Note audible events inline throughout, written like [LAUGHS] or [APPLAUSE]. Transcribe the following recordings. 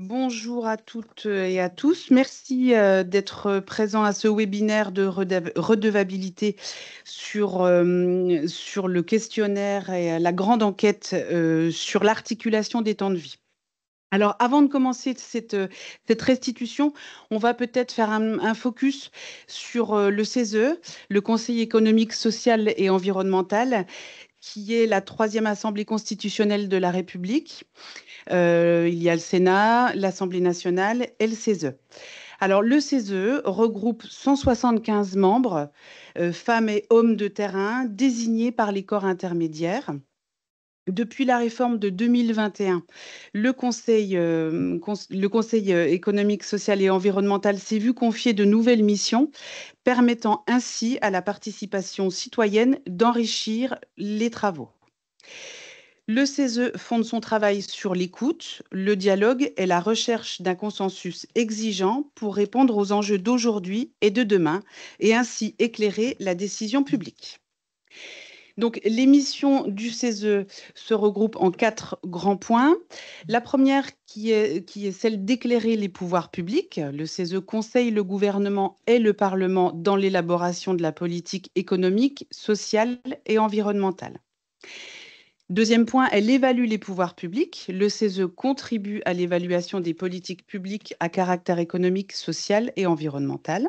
Bonjour à toutes et à tous. Merci euh, d'être euh, présent à ce webinaire de redevabilité sur, euh, sur le questionnaire et la grande enquête sur l'articulation des temps de vie. Alors, avant de commencer cette, cette restitution, on va peut-être faire un, un, focus sur le CESE, le Conseil économique, social et environnemental, qui est la troisième assemblée constitutionnelle de la République. Euh, il y a le Sénat, l'Assemblée nationale et le CESE. Alors le CESE regroupe 175 membres, euh, femmes et hommes de terrain, désignés par les corps intermédiaires. Depuis la réforme de 2021, le Conseil, euh, euh, économique, social et environnemental s'est vu confier de nouvelles missions, permettant ainsi à la participation citoyenne d'enrichir les travaux. Le CESE fonde son travail sur l'écoute, le dialogue et la recherche d'un consensus exigeant pour répondre aux enjeux d'aujourd'hui et de demain et ainsi éclairer la décision publique. Donc, les missions du CESE se regroupent en quatre grands points. La première qui est, celle d'éclairer les pouvoirs publics. Le CESE conseille le gouvernement et le Parlement dans l'élaboration de la politique économique, sociale et environnementale. Deuxième point, elle évalue les pouvoirs publics. Le CESE contribue à l'évaluation des politiques publiques à caractère économique, social et environnemental.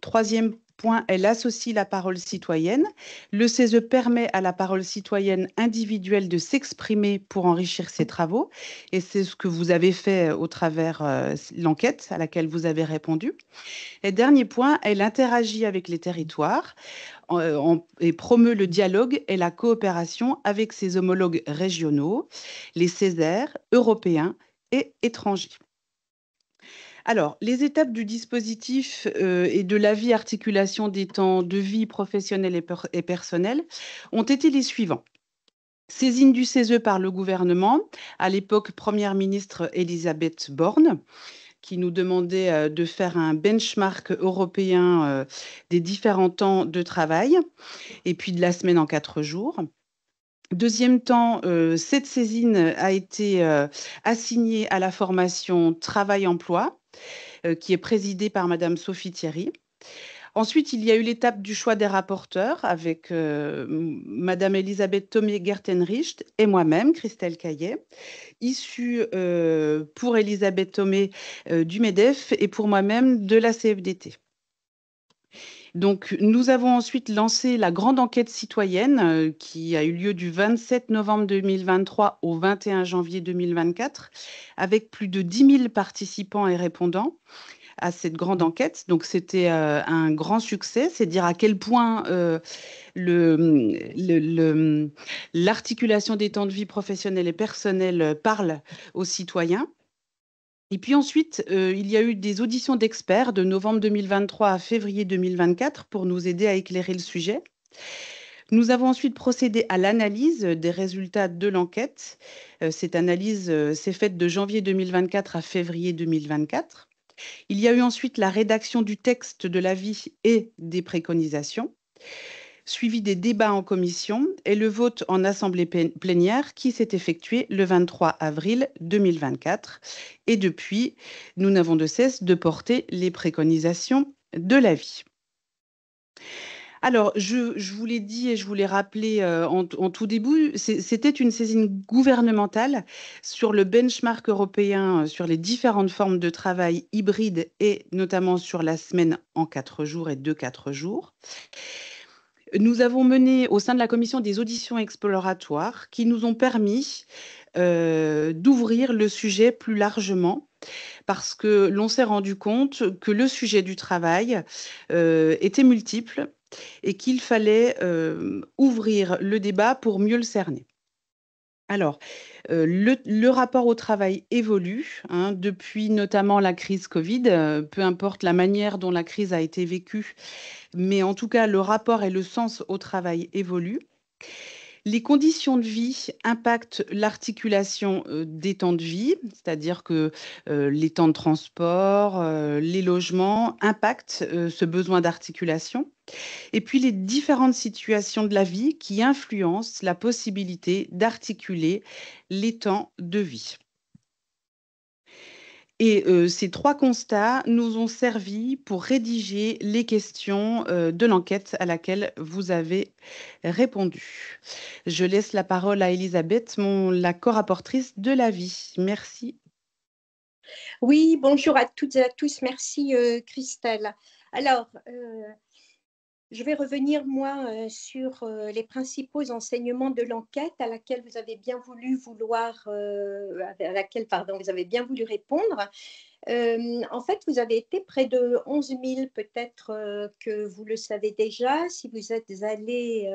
Troisième point, elle associe la parole citoyenne. Le CESE permet à la parole citoyenne individuelle de s'exprimer pour enrichir ses travaux. Et c'est ce que vous avez fait euh, au travers euh, l'enquête à laquelle vous avez répondu. Et dernier point, elle interagit avec les territoires euh, et promeut le dialogue et la coopération avec ses homologues régionaux, les Césaires, européens et étrangers. Alors, les étapes du dispositif euh, et de la vie articulation des temps de vie professionnelle et, personnelle ont été les suivants. Saisine du CESE par le gouvernement, à l'époque Première ministre Elisabeth Borne, qui nous demandait euh, de faire un benchmark européen euh, des différents temps de travail, et puis de la semaine en quatre jours. Deuxième temps, cette saisine a été assignée à la formation travail-emploi euh, qui est présidée par Madame Sophie Thierry. Ensuite, il y a eu l'étape du choix des rapporteurs avec euh, Madame Elisabeth Thomé-Gertenricht et moi-même, Christelle Caillet, issue euh, pour Elisabeth Thomé du MEDEF et pour moi-même de la CFDT. Donc, nous avons ensuite lancé la grande enquête citoyenne euh, qui a eu lieu du 27 novembre 2023 au 21 janvier 2024, avec plus de 10 000 participants et répondants à cette grande enquête. Donc, c'était euh, un grand succès. C'est dire à quel point euh, l'articulation des temps de vie professionnelle et personnels parle aux citoyens. Et puis ensuite, euh, il y a eu des auditions d'experts de novembre 2023 à février 2024 pour nous aider à éclairer le sujet. Nous avons ensuite procédé à l'analyse des résultats de l'enquête. Euh, cette analyse euh, s'est faite de janvier 2024 à février 2024. Il y a eu ensuite la rédaction du texte de l'avis et des préconisations suivi des débats en commission et le vote en assemblée plénière qui s'est effectué le 23 avril 2024. Et depuis, nous n'avons de cesse de porter les préconisations de l'avis. Alors, je, vous l'ai dit et je vous l'ai rappelé euh, en, tout début, c'était une saisine gouvernementale sur le benchmark européen, euh, sur les différentes formes de travail hybride et notamment sur la semaine en quatre jours et deux quatre jours. Nous avons mené au sein de la commission des auditions exploratoires qui nous ont permis euh, d'ouvrir le sujet plus largement parce que l'on s'est rendu compte que le sujet du travail euh, était multiple et qu'il fallait euh, ouvrir le débat pour mieux le cerner. Alors, euh, le rapport au travail évolue, hein, depuis notamment la crise Covid, euh, peu importe la manière dont la crise a été vécue, mais en tout cas, le rapport et le sens au travail évoluent. Les conditions de vie impactent l'articulation euh, des temps de vie, c'est-à-dire que euh, les temps de transport, euh, les logements impactent ce besoin d'articulation. Et puis les différentes situations de la vie qui influencent la possibilité d'articuler les temps de vie. Et euh, ces trois constats nous ont servi pour rédiger les questions euh, de l'enquête à laquelle vous avez répondu. Je laisse la parole à Elisabeth, mon, la co-rapportrice de la vie. Merci. Oui, bonjour à toutes et à tous. Merci, euh, Christelle. Alors, je vais revenir, moi, euh, sur euh, les principaux enseignements de l'enquête à laquelle vous avez bien voulu vouloir, euh, à laquelle, pardon, vous avez bien voulu répondre. en fait, vous avez été près de 11 000, peut-être que vous le savez déjà, si vous êtes allé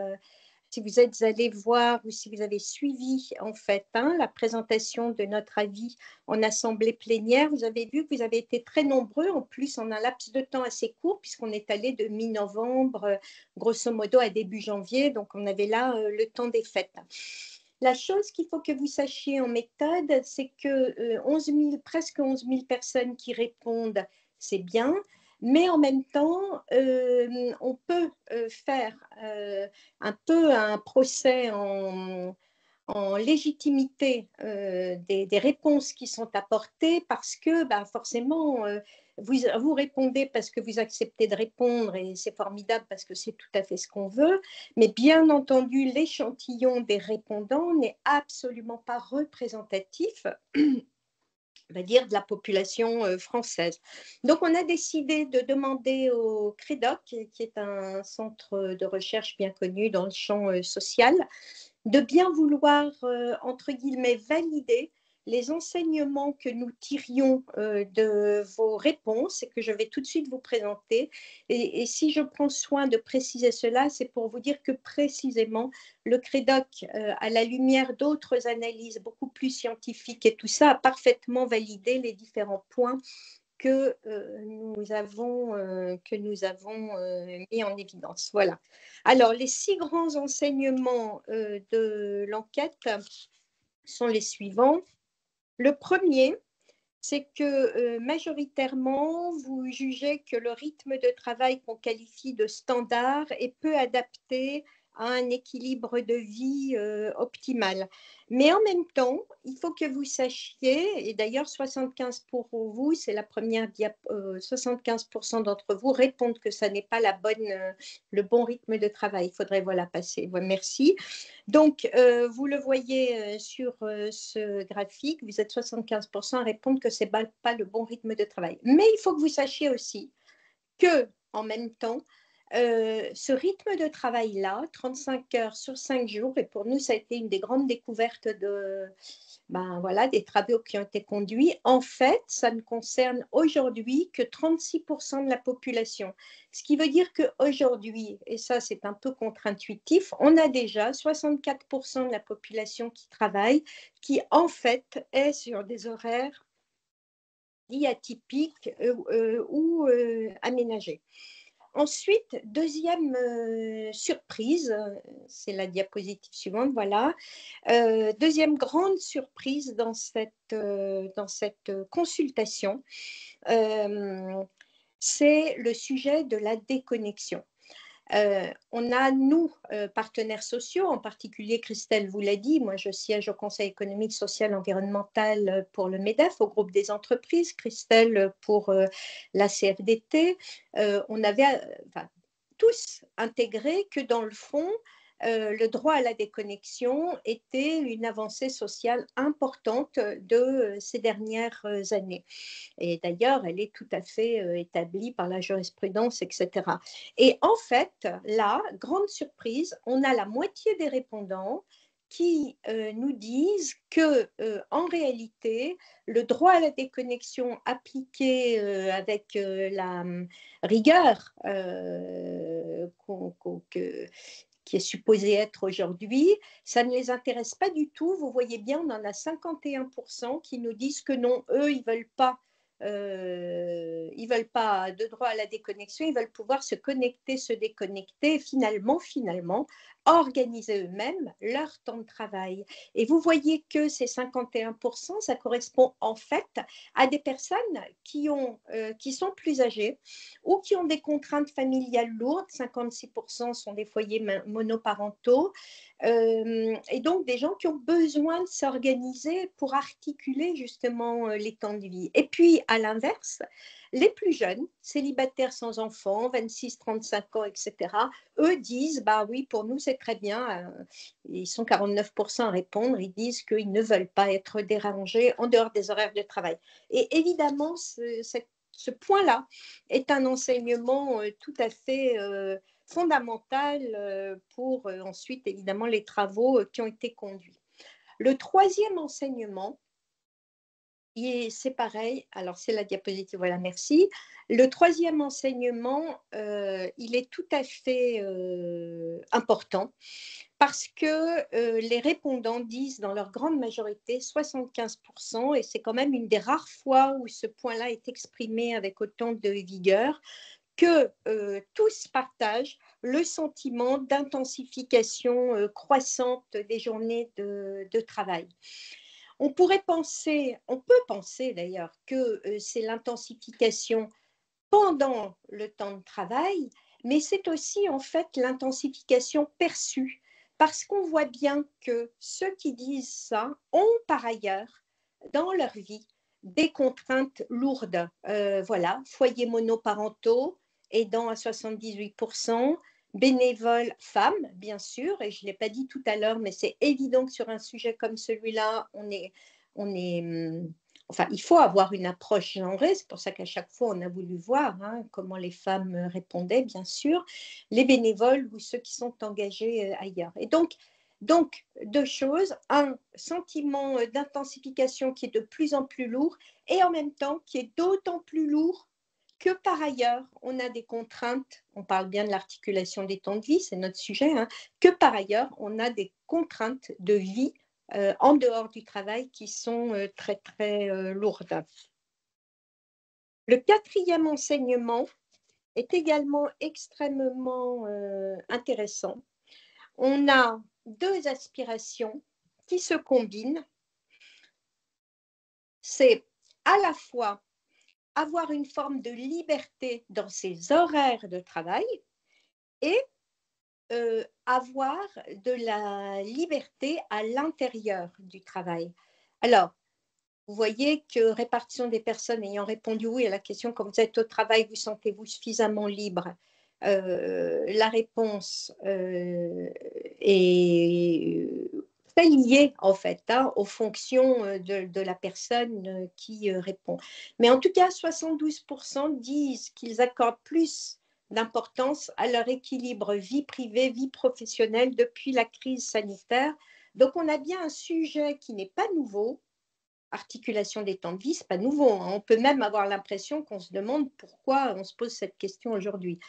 si vous êtes allé voir ou si vous avez suivi en fait hein, la présentation de notre avis en assemblée plénière, vous avez vu que vous avez été très nombreux, en plus en un laps de temps assez court, puisqu'on est allé de mi-novembre, euh, grosso modo, à début janvier, donc on avait là euh, le temps des fêtes. La chose qu'il faut que vous sachiez en méthode, c'est que euh, presque 11 000 personnes qui répondent, c'est bien, mais en même temps, euh, on peut euh, faire euh, un peu un procès en, légitimité des, réponses qui sont apportées parce que bah, forcément, vous, vous, répondez parce que vous acceptez de répondre et c'est formidable parce que c'est tout à fait ce qu'on veut, mais bien entendu, l'échantillon des répondants n'est absolument pas représentatif. [CLEARS THROAT] on va dire, de la population euh, française. Donc, on a décidé de demander au CREDOC, qui est un centre de recherche bien connu dans le champ euh, social, de bien vouloir, euh, entre guillemets, valider les enseignements que nous tirions euh, de vos réponses et que je vais tout de suite vous présenter. Et, si je prends soin de préciser cela, c'est pour vous dire que précisément, le CREDOC, euh, à la lumière d'autres analyses beaucoup plus scientifiques et tout ça, a parfaitement validé les différents points que euh, nous avons, que nous avons mis en évidence. Voilà. Alors, les six grands enseignements de l'enquête sont les suivants. Le premier, c'est que euh, majoritairement, vous jugez que le rythme de travail qu'on qualifie de standard est peu adapté un équilibre de vie euh, optimal. Mais en même temps, il faut que vous sachiez, et d'ailleurs 75% pour vous, c'est la première 75% euh, d'entre vous répondent que ça n'est pas la bonne, euh, le bon rythme de travail. Il faudrait voilà passer. merci. Donc vous le voyez sur ce graphique, vous êtes 75% à répondre que n'est pas le bon rythme de travail. Mais il faut que vous sachiez aussi que en même temps, euh, ce rythme de travail-là, 35 heures sur 5 jours, et pour nous, ça a été une des grandes découvertes de, ben voilà, des travaux qui ont été conduits, en fait, ça ne concerne aujourd'hui que 36% de la population. Ce qui veut dire qu'aujourd'hui, et ça c'est un peu contre-intuitif, on a déjà 64% de la population qui travaille, qui en fait est sur des horaires dits atypiques euh, euh, ou aménagés. Ensuite, deuxième euh, surprise, euh, c'est la diapositive suivante, voilà. Euh, deuxième grande surprise dans cette, dans cette consultation, c'est le sujet de la déconnexion. Euh, on a, nous, euh, partenaires sociaux, en particulier Christelle vous l'a dit, moi je siège au Conseil économique, social, environnemental euh, pour le MEDEF, au groupe des entreprises, Christelle pour la CFDT. on avait tous intégré que dans le fond, euh, le droit à la déconnexion était une avancée sociale importante de euh, ces dernières euh, années. Et d'ailleurs, elle est tout à fait établie par la jurisprudence, etc. Et en fait, là, grande surprise, on a la moitié des répondants qui nous disent que, en réalité, le droit à la déconnexion appliqué avec la rigueur qui est supposé être aujourd'hui, ça ne les intéresse pas du tout. Vous voyez bien, on en a 51% qui nous disent que non, eux, ils veulent pas. Euh, ils veulent pas de droit à la déconnexion, ils veulent pouvoir se connecter, se déconnecter. Finalement, finalement, organiser eux-mêmes leur temps de travail. Et vous voyez que ces 51%, ça correspond en fait à des personnes euh, qui, sont plus âgées ou qui ont des contraintes familiales lourdes. 56% sont des foyers monoparentaux. Euh, et donc des gens qui ont besoin de s'organiser pour articuler justement euh, les temps de vie. Et puis à l'inverse, les plus jeunes, célibataires sans enfants, 26, 35 ans, etc., eux disent, bah oui, pour nous c'est très bien. Euh, ils sont 49% à répondre. Ils disent qu'ils ne veulent pas être dérangés en dehors des horaires de travail. Et évidemment, ce, point-là est un enseignement euh, tout à fait... Euh, fondamental pour ensuite évidemment les travaux qui ont été conduits. Le troisième enseignement, et c'est pareil, alors c'est la diapositive, voilà, merci. Le troisième enseignement, euh, il est tout à fait euh, important parce que euh, les répondants disent dans leur grande majorité 75%, et c'est quand même une des rares fois où ce point-là est exprimé avec autant de vigueur, que tous partagent le sentiment d'intensification croissante des journées de travail. On pourrait penser, on peut penser d'ailleurs que euh, c'est l'intensification pendant le temps de travail, mais c'est aussi en fait l'intensification perçue, parce qu'on voit bien que ceux qui disent ça ont par ailleurs dans leur vie des contraintes lourdes. Euh, voilà, foyers monoparentaux, aidant à 78%, bénévoles femmes, bien sûr, et je ne l'ai pas dit tout à l'heure, mais c'est évident que sur un sujet comme celui-là, on est, on est, hum, enfin, il faut avoir une approche genrée, c'est pour ça qu'à chaque fois, on a voulu voir hein, comment les femmes répondaient, bien sûr, les bénévoles ou ceux qui sont engagés euh, ailleurs. Et donc, donc, deux choses. Un sentiment euh, d'intensification qui est de plus en plus lourd et en même temps qui est d'autant plus lourd que par ailleurs, on a des contraintes, on parle bien de l'articulation des temps de vie, c'est notre sujet, hein, que par ailleurs, on a des contraintes de vie euh, en dehors du travail qui sont euh, très, très euh, lourdes. Le quatrième enseignement est également extrêmement intéressant. On a deux aspirations qui se combinent. C'est à la fois avoir une forme de liberté dans ses horaires de travail et euh, avoir de la liberté à l'intérieur du travail. Alors, vous voyez que répartition des personnes ayant répondu oui à la question quand vous êtes au travail, vous sentez-vous suffisamment libre euh, La réponse euh, est très lié en fait hein, aux fonctions euh, de, la personne euh, qui euh, répond. Mais en tout cas, 72% disent qu'ils accordent plus d'importance à leur équilibre vie privée, vie professionnelle depuis la crise sanitaire. Donc on a bien un sujet qui n'est pas nouveau. Articulation des temps de vie, ce pas nouveau. Hein. On peut même avoir l'impression qu'on se demande pourquoi on se pose cette question aujourd'hui.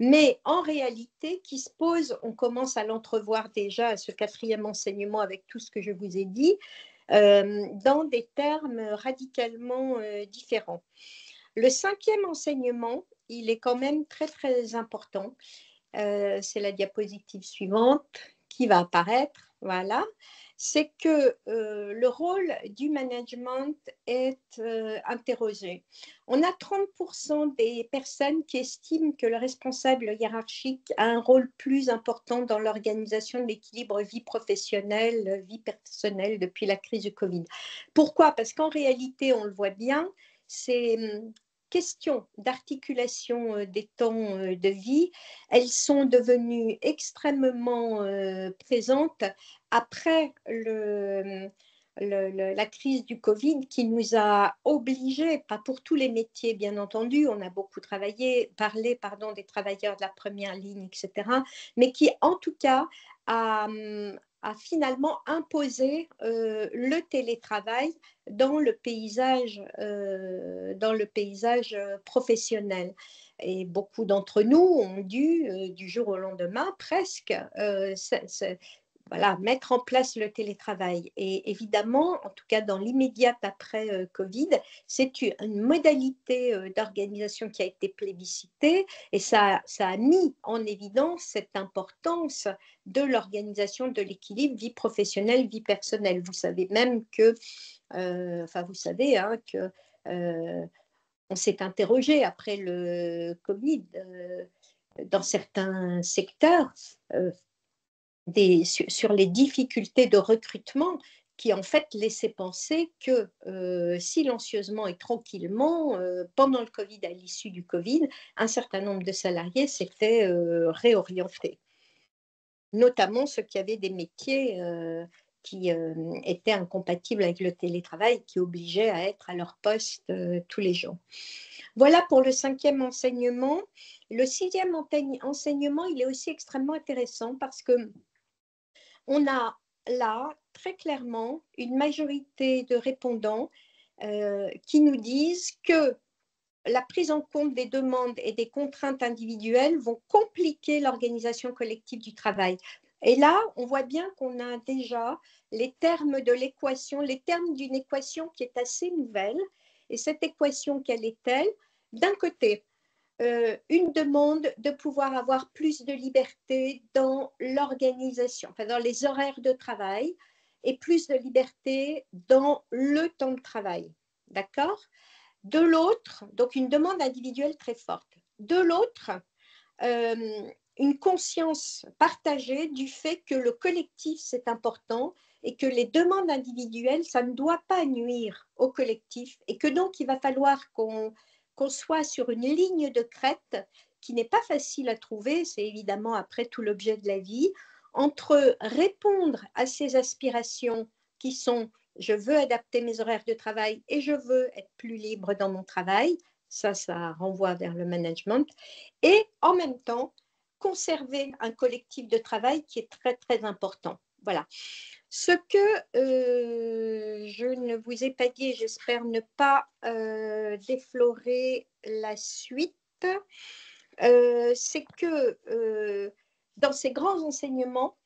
Mais en réalité, qui se pose, on commence à l'entrevoir déjà, ce quatrième enseignement avec tout ce que je vous ai dit, euh, dans des termes radicalement euh, différents. Le cinquième enseignement, il est quand même très très important. Euh, c'est la diapositive suivante qui va apparaître. Voilà. C'est que euh, le rôle du management est euh, interrogé. On a 30% des personnes qui estiment que le responsable hiérarchique a un rôle plus important dans l'organisation de l'équilibre vie professionnelle, vie personnelle depuis la crise du Covid. Pourquoi Parce qu'en réalité, on le voit bien, c'est… Hum, questions d'articulation euh, des temps euh, de vie, elles sont devenues extrêmement euh, présentes après la crise du Covid qui nous a obligés, pas pour tous les métiers bien entendu, on a beaucoup travaillé, parlé pardon, des travailleurs de la première ligne, etc., mais qui en tout cas a, hum, a finalement imposé euh, le télétravail dans le paysage, euh, dans le paysage euh, professionnel. Et beaucoup d'entre nous ont dû, du jour au lendemain, presque, mettre en place le télétravail. Et évidemment, en tout cas dans l'immédiat après euh, Covid, c'est une modalité euh, d'organisation qui a été plébiscitée et ça, ça a mis en évidence cette importance de l'organisation de l'équilibre vie professionnelle, vie personnelle. Vous savez même que, euh, enfin vous savez hein, que on s'est interrogé après le Covid dans certains secteurs, sur les difficultés de recrutement qui en fait laissaient penser que euh, silencieusement et tranquillement, euh, pendant le Covid, à l'issue du Covid, un certain nombre de salariés s'étaient euh, réorientés, notamment ceux qui avaient des métiers qui étaient incompatibles avec le télétravail, qui obligeaient à être à leur poste tous les jours. Voilà pour le cinquième enseignement. Le sixième enseignement, il est aussi extrêmement intéressant parce que on a là très clairement une majorité de répondants euh, qui nous disent que la prise en compte des demandes et des contraintes individuelles vont compliquer l'organisation collective du travail. Et là, on voit bien qu'on a déjà les termes de l'équation, les termes d'une équation qui est assez nouvelle. Et cette équation, quelle est-elle D'un côté, euh, une demande de pouvoir avoir plus de liberté dans l'organisation, enfin dans les horaires de travail et plus de liberté dans le temps de travail. D'accord De l'autre, donc une demande individuelle très forte. De l'autre, euh, une conscience partagée du fait que le collectif, c'est important et que les demandes individuelles, ça ne doit pas nuire au collectif et que donc il va falloir qu'on qu'on soit sur une ligne de crête qui n'est pas facile à trouver, c'est évidemment après tout l'objet de la vie, entre répondre à ces aspirations qui sont je veux adapter mes horaires de travail et je veux être plus libre dans mon travail, ça, ça renvoie vers le management, et en même temps, conserver un collectif de travail qui est très, très important. Voilà. Ce que euh, je ne vous ai pas dit, j'espère ne pas euh, déflorer la suite, euh, c'est que dans ces grands enseignements,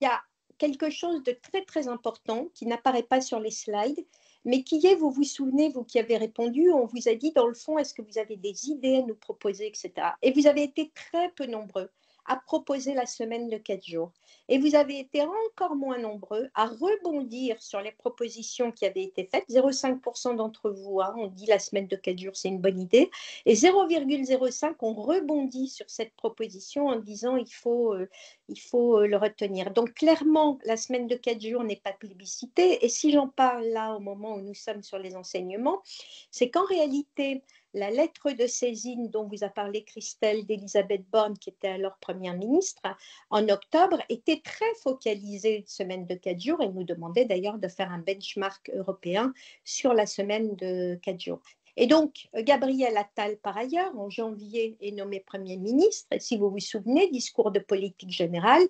il y a quelque chose de très très important qui n'apparaît pas sur les slides, mais qui est, vous vous souvenez, vous qui avez répondu, on vous a dit dans le fond, est-ce que vous avez des idées à nous proposer, etc. Et vous avez été très peu nombreux à proposer la semaine de 4 jours. Et vous avez été encore moins nombreux à rebondir sur les propositions qui avaient été faites. 0,5% d'entre vous hein, ont dit la semaine de 4 jours, c'est une bonne idée. Et 0,05% ont rebondi sur cette proposition en disant il faut, euh, il faut euh, le retenir. Donc clairement, la semaine de 4 jours n'est pas plébiscitée. Et si j'en parle là au moment où nous sommes sur les enseignements, c'est qu'en réalité, la lettre de saisine dont vous a parlé Christelle d'Elisabeth Borne, qui était alors première ministre, en octobre, était très focalisée une semaine de 4 jours et nous demandait d'ailleurs de faire un benchmark européen sur la semaine de 4 jours. Et donc, Gabriel Attal, par ailleurs, en janvier, est nommé Premier ministre. si vous vous souvenez, discours de politique générale,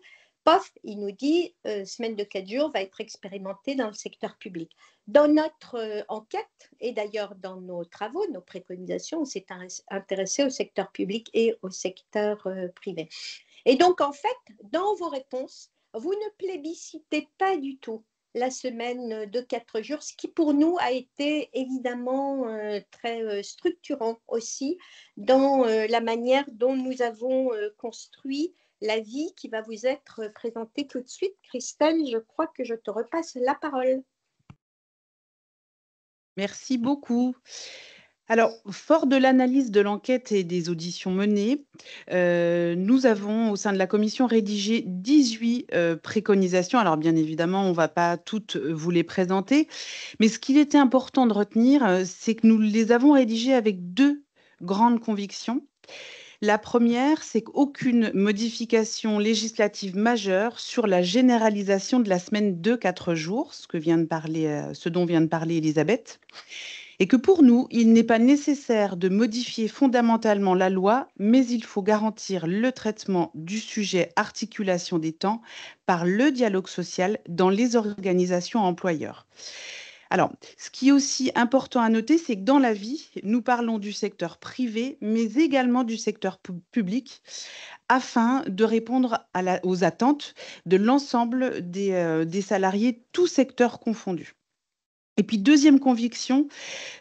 pof, il nous dit euh, semaine de 4 jours va être expérimentée dans le secteur public. Dans notre euh, enquête et d'ailleurs dans nos travaux, nos préconisations, on s'est intéressé au secteur public et au secteur euh, privé. Et donc, en fait, dans vos réponses, vous ne plébiscitez pas du tout la semaine de 4 jours, ce qui pour nous a été évidemment euh, très structurant aussi dans la manière dont nous avons construit la vie qui va vous être présentée tout de suite. Christelle, je crois que je te repasse la parole. Merci beaucoup. Alors, fort de l'analyse de l'enquête et des auditions menées, euh, nous avons au sein de la commission rédigé 18 euh, préconisations. Alors, bien évidemment, on ne va pas toutes euh, vous les présenter, mais ce qu'il était important de retenir, c'est que nous les avons rédigées avec deux grandes convictions. La première, c'est qu'aucune modification législative majeure sur la généralisation de la semaine de quatre jours, ce, que vient de parler, euh, ce dont vient de parler Elisabeth, et que pour nous, il n'est pas nécessaire de modifier fondamentalement la loi, mais il faut garantir le traitement du sujet articulation des temps par le dialogue social dans les organisations employeurs. Alors, ce qui est aussi important à noter, c'est que dans la vie, nous parlons du secteur privé, mais également du secteur public, afin de répondre aux attentes de l'ensemble euh, des, salariés, tous secteurs confondus. Et puis deuxième conviction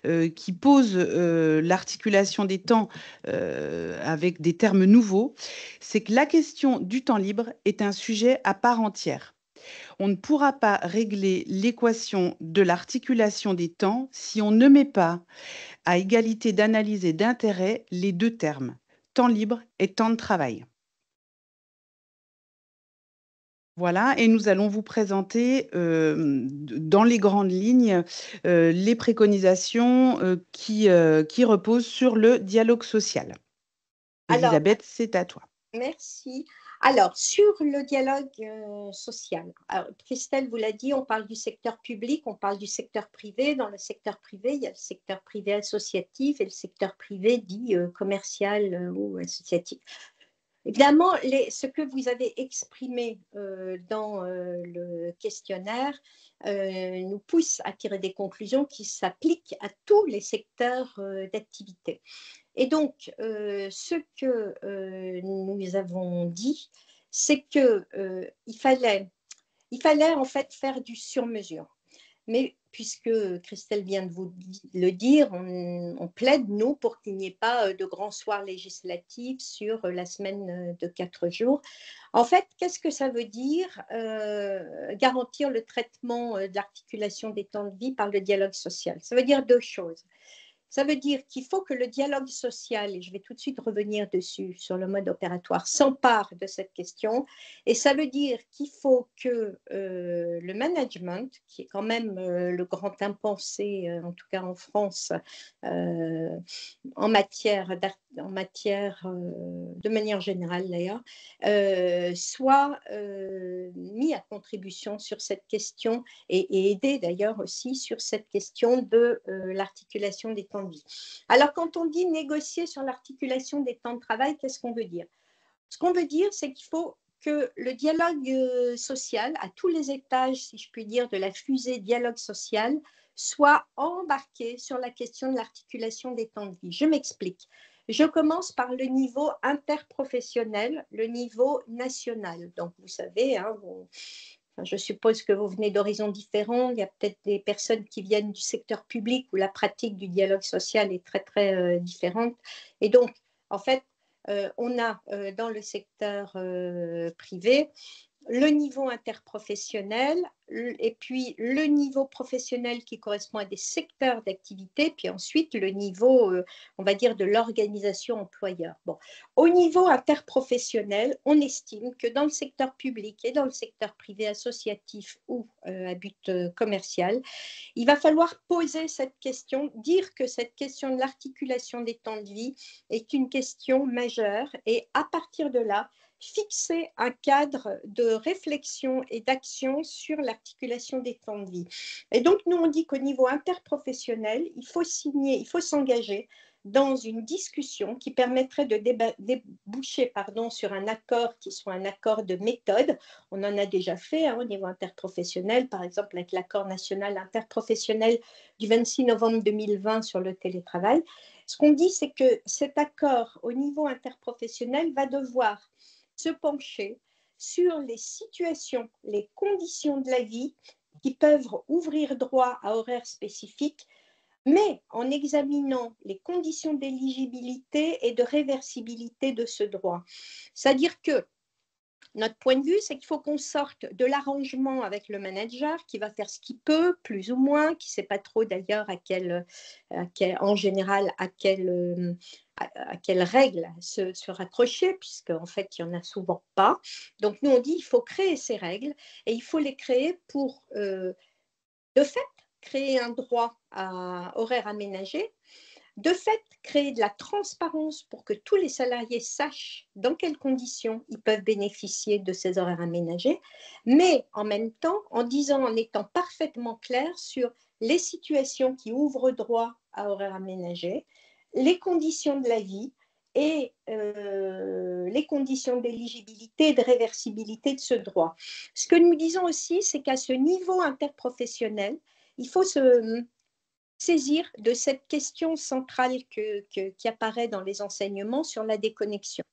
euh, qui pose euh, l'articulation des temps avec des termes nouveaux, c'est que la question du temps libre est un sujet à part entière. On ne pourra pas régler l'équation de l'articulation des temps si on ne met pas à égalité d'analyse et d'intérêt les deux termes, temps libre et temps de travail. Voilà, et nous allons vous présenter euh, dans les grandes lignes euh, les préconisations euh, qui, reposent sur le dialogue social. Elisabeth, c'est à toi. Merci. Alors, sur le dialogue euh, social, Christelle vous l'a dit, on parle du secteur public, on parle du secteur privé. Dans le secteur privé, il y a le secteur privé associatif et le secteur privé dit euh, commercial euh, ou associatif. Évidemment, ce que vous avez exprimé dans le questionnaire nous pousse à tirer des conclusions qui s'appliquent à tous les secteurs d'activité. Et donc, euh, ce que euh, nous avons dit, c'est qu'il euh, fallait, il fallait en fait faire du sur-mesure. Mais puisque Christelle vient de vous le dire, on, plaide, nous, pour qu'il n'y ait pas de grand soir législatif sur la semaine de quatre jours. En fait, qu'est-ce que ça veut dire garantir le traitement de l'articulation des temps de vie par le dialogue social Ça veut dire deux choses. Ça veut dire qu'il faut que le dialogue social, et je vais tout de suite revenir dessus sur le mode opératoire, s'empare de cette question. Et ça veut dire qu'il faut que euh, le management, qui est quand même euh, le grand impensé, euh, en tout cas en France, en matière, en matière de manière générale d'ailleurs, soit mis à contribution sur cette question et, et aidé d'ailleurs aussi sur cette question de l'articulation des temps alors quand on dit négocier sur l'articulation des temps de travail, qu'est-ce qu'on veut dire Ce qu'on veut dire, c'est qu'il faut que le dialogue euh, social, à tous les étages, si je puis dire, de la fusée dialogue social, soit embarqué sur la question de l'articulation des temps de vie. Je m'explique. Je commence par le niveau interprofessionnel, le niveau national. Donc, vous savez, hein, vous, je suppose que vous venez d'horizons différents. Il y a peut-être des personnes qui viennent du secteur public où la pratique du dialogue social est très, très euh, différente. Et donc, en fait, euh, on a euh, dans le secteur privé le niveau interprofessionnel et puis le niveau professionnel qui correspond à des secteurs d'activité, puis ensuite le niveau, euh, on va dire, de l'organisation employeur. Bon. Au niveau interprofessionnel, on estime que dans le secteur public et dans le secteur privé associatif ou euh, à but euh, commercial, il va falloir poser cette question, dire que cette question de l'articulation des temps de vie est une question majeure et à partir de là, fixer un cadre de réflexion et d'action sur l'articulation des temps de vie. Et donc, nous, on dit qu'au niveau interprofessionnel, il faut signer, il faut s'engager dans une discussion qui permettrait de déboucher pardon, sur un accord qui soit un accord de méthode. On en a déjà fait hein, au niveau interprofessionnel, par exemple avec l'accord national interprofessionnel du 26 novembre 2020 sur le télétravail. Ce qu'on dit, c'est que cet accord au niveau interprofessionnel va devoir se pencher sur les situations, les conditions de la vie qui peuvent ouvrir droit à horaires spécifiques, mais en examinant les conditions d'éligibilité et de réversibilité de ce droit. C'est-à-dire que notre point de vue, c'est qu'il faut qu'on sorte de l'arrangement avec le manager qui va faire ce qu'il peut, plus ou moins, qui ne sait pas trop d'ailleurs à en général à quel euh, à, quelles règles se, raccrocher, puisqu'en fait, il n'y en a souvent pas. Donc, nous, on dit il faut créer ces règles et il faut les créer pour, euh, de fait, créer un droit à horaire aménagé, de fait, créer de la transparence pour que tous les salariés sachent dans quelles conditions ils peuvent bénéficier de ces horaires aménagés, mais en même temps, en disant, en étant parfaitement clair sur les situations qui ouvrent droit à horaires aménagés les conditions de la vie et euh, les conditions d'éligibilité et de réversibilité de ce droit. Ce que nous disons aussi, c'est qu'à ce niveau interprofessionnel, il faut se euh, saisir de cette question centrale qui apparaît dans les enseignements sur la déconnexion.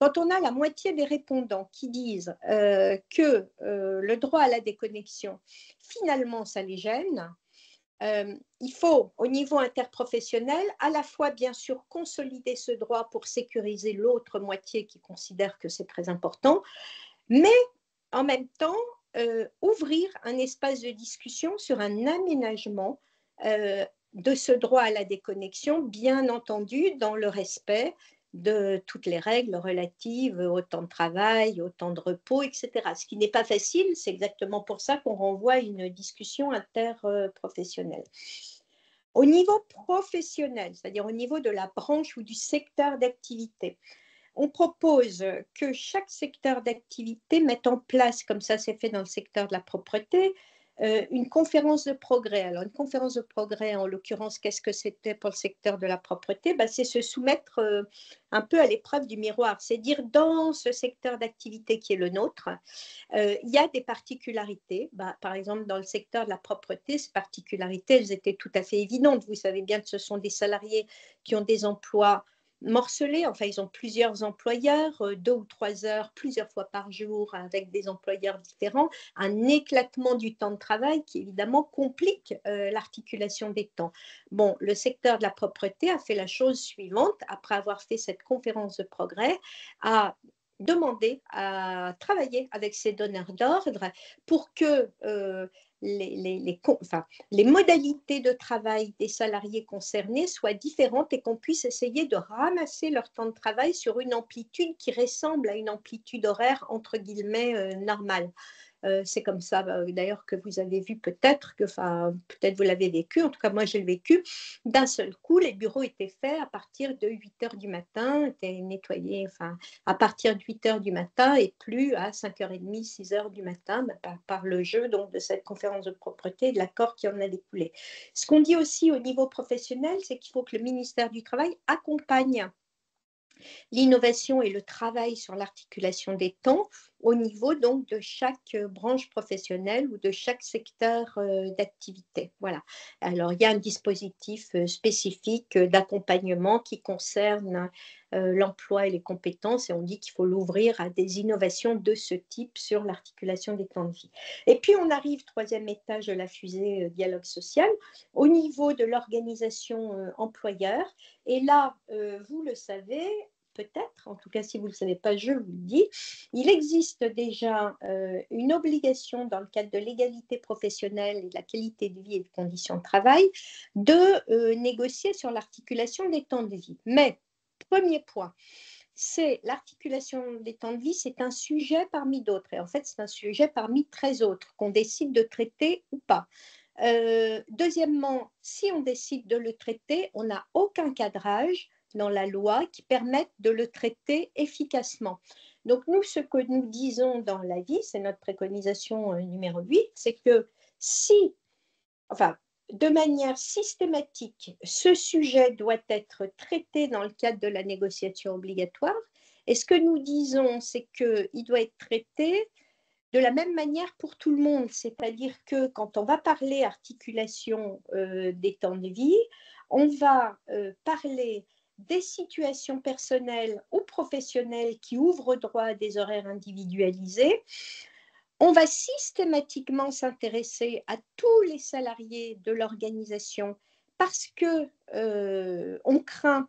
Quand on a la moitié des répondants qui disent euh, que le droit à la déconnexion, finalement, ça les gêne, euh, il faut, au niveau interprofessionnel, à la fois, bien sûr, consolider ce droit pour sécuriser l'autre moitié qui considère que c'est très important, mais en même temps, euh, ouvrir un espace de discussion sur un aménagement euh, de ce droit à la déconnexion, bien entendu, dans le respect de toutes les règles relatives au temps de travail, au temps de repos, etc. Ce qui n'est pas facile, c'est exactement pour ça qu'on renvoie une discussion interprofessionnelle. Au niveau professionnel, c'est-à-dire au niveau de la branche ou du secteur d'activité, on propose que chaque secteur d'activité mette en place, comme ça c'est fait dans le secteur de la propreté, euh, une conférence de progrès. Alors, une conférence de progrès, en l'occurrence, qu'est-ce que c'était pour le secteur de la propreté ben, C'est se soumettre euh, un peu à l'épreuve du miroir. C'est dire, dans ce secteur d'activité qui est le nôtre, euh, il y a des particularités. Ben, par exemple, dans le secteur de la propreté, ces particularités, elles étaient tout à fait évidentes. Vous savez bien que ce sont des salariés qui ont des emplois morcelés. Enfin, ils ont plusieurs employeurs, euh, deux ou trois heures, plusieurs fois par jour avec des employeurs différents. Un éclatement du temps de travail qui évidemment complique euh, l'articulation des temps. Bon, le secteur de la propreté a fait la chose suivante après avoir fait cette conférence de progrès, a demandé à travailler avec ces donneurs d'ordre pour que euh, les, modalités de travail des salariés concernés soient différentes et qu'on puisse essayer de ramasser leur temps de travail sur une amplitude qui ressemble à une amplitude horaire entre guillemets euh, normale. Euh, c'est comme ça, bah, d'ailleurs, que vous avez vu peut-être, que enfin, peut-être vous l'avez vécu, en tout cas moi j'ai vécu. D'un seul coup, les bureaux étaient faits à partir de 8 h du matin, étaient nettoyés à partir de 8 h du matin et plus à 5h30, 6 h du matin bah, par, le jeu donc, de cette conférence de propreté de l'accord qui en a découlé. Ce qu'on dit aussi au niveau professionnel, c'est qu'il faut que le ministère du Travail accompagne l'innovation et le travail sur l'articulation des temps au niveau donc de chaque euh, branche professionnelle ou de chaque secteur euh, d'activité. Voilà. Alors il y a un dispositif euh, spécifique d'accompagnement qui concerne l'emploi et les compétences et on dit qu'il faut l'ouvrir à des innovations de ce type sur l'articulation des temps de vie. Et puis on arrive troisième étage de la fusée dialogue social au niveau de l'organisation employeur et là vous le savez peut-être, en tout cas si vous ne le savez pas, je vous le dis, il existe déjà euh, une obligation dans le cadre de l'égalité professionnelle et de la qualité de vie et de conditions de travail de euh, négocier sur l'articulation des temps de vie. Mais, premier point, c'est l'articulation des temps de vie, c'est un sujet parmi d'autres. Et en fait, c'est un sujet parmi 13 autres qu'on décide de traiter ou pas. Euh, deuxièmement, si on décide de le traiter, on n'a aucun cadrage dans la loi qui permettent de le traiter efficacement. Donc nous, ce que nous disons dans la vie, c'est notre préconisation euh, numéro 8, c'est que si, enfin, de manière systématique, ce sujet doit être traité dans le cadre de la négociation obligatoire. Et ce que nous disons, c'est qu'il doit être traité de la même manière pour tout le monde, c'est-à-dire que quand on va parler articulation euh, des temps de vie, on va euh, parler des situations personnelles ou professionnelles qui ouvrent droit à des horaires individualisés. On va systématiquement s'intéresser à tous les salariés de l'organisation parce que euh, on craint,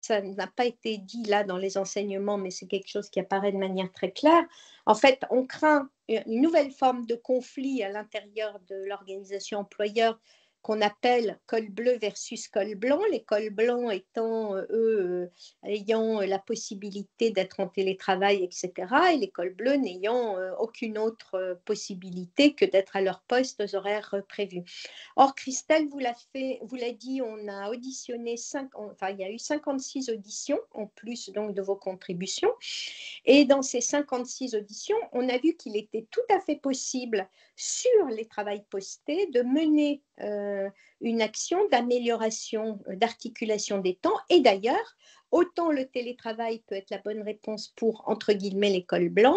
ça n'a pas été dit là dans les enseignements, mais c'est quelque chose qui apparaît de manière très claire. En fait, on craint une nouvelle forme de conflit à l'intérieur de l'organisation employeur qu'on appelle col bleu versus col blanc, les cols blancs étant, euh, eux, euh, ayant euh, la possibilité d'être en télétravail, etc., et les cols bleus n'ayant aucune autre possibilité que d'être à leur poste aux horaires prévus. Or, Christelle vous l'a, fait, vous l'a dit, on a auditionné, 5, enfin, il y a eu 56 auditions, en plus donc de vos contributions, et dans ces 56 auditions, on a vu qu'il était tout à fait possible sur les travails postés de mener... Euh, une action d'amélioration, euh, d'articulation des temps. Et d'ailleurs, autant le télétravail peut être la bonne réponse pour, entre guillemets, l'école blanc,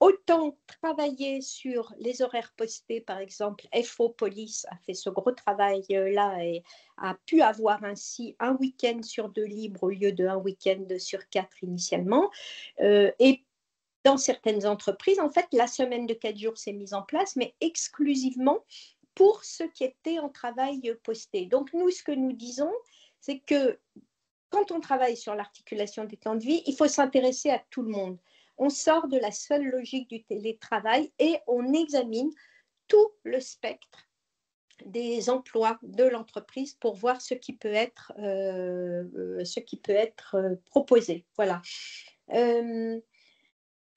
autant travailler sur les horaires postés, par exemple, FO Police a fait ce gros travail-là euh, et a pu avoir ainsi un week-end sur deux libres au lieu de un week-end sur quatre initialement. et dans certaines entreprises, en fait, la semaine de quatre jours s'est mise en place, mais exclusivement pour ceux qui étaient en travail posté. Donc nous, ce que nous disons, c'est que quand on travaille sur l'articulation des temps de vie, il faut s'intéresser à tout le monde. On sort de la seule logique du télétravail et on examine tout le spectre des emplois de l'entreprise pour voir ce qui peut être, euh, euh, ce qui peut être euh, proposé. Voilà.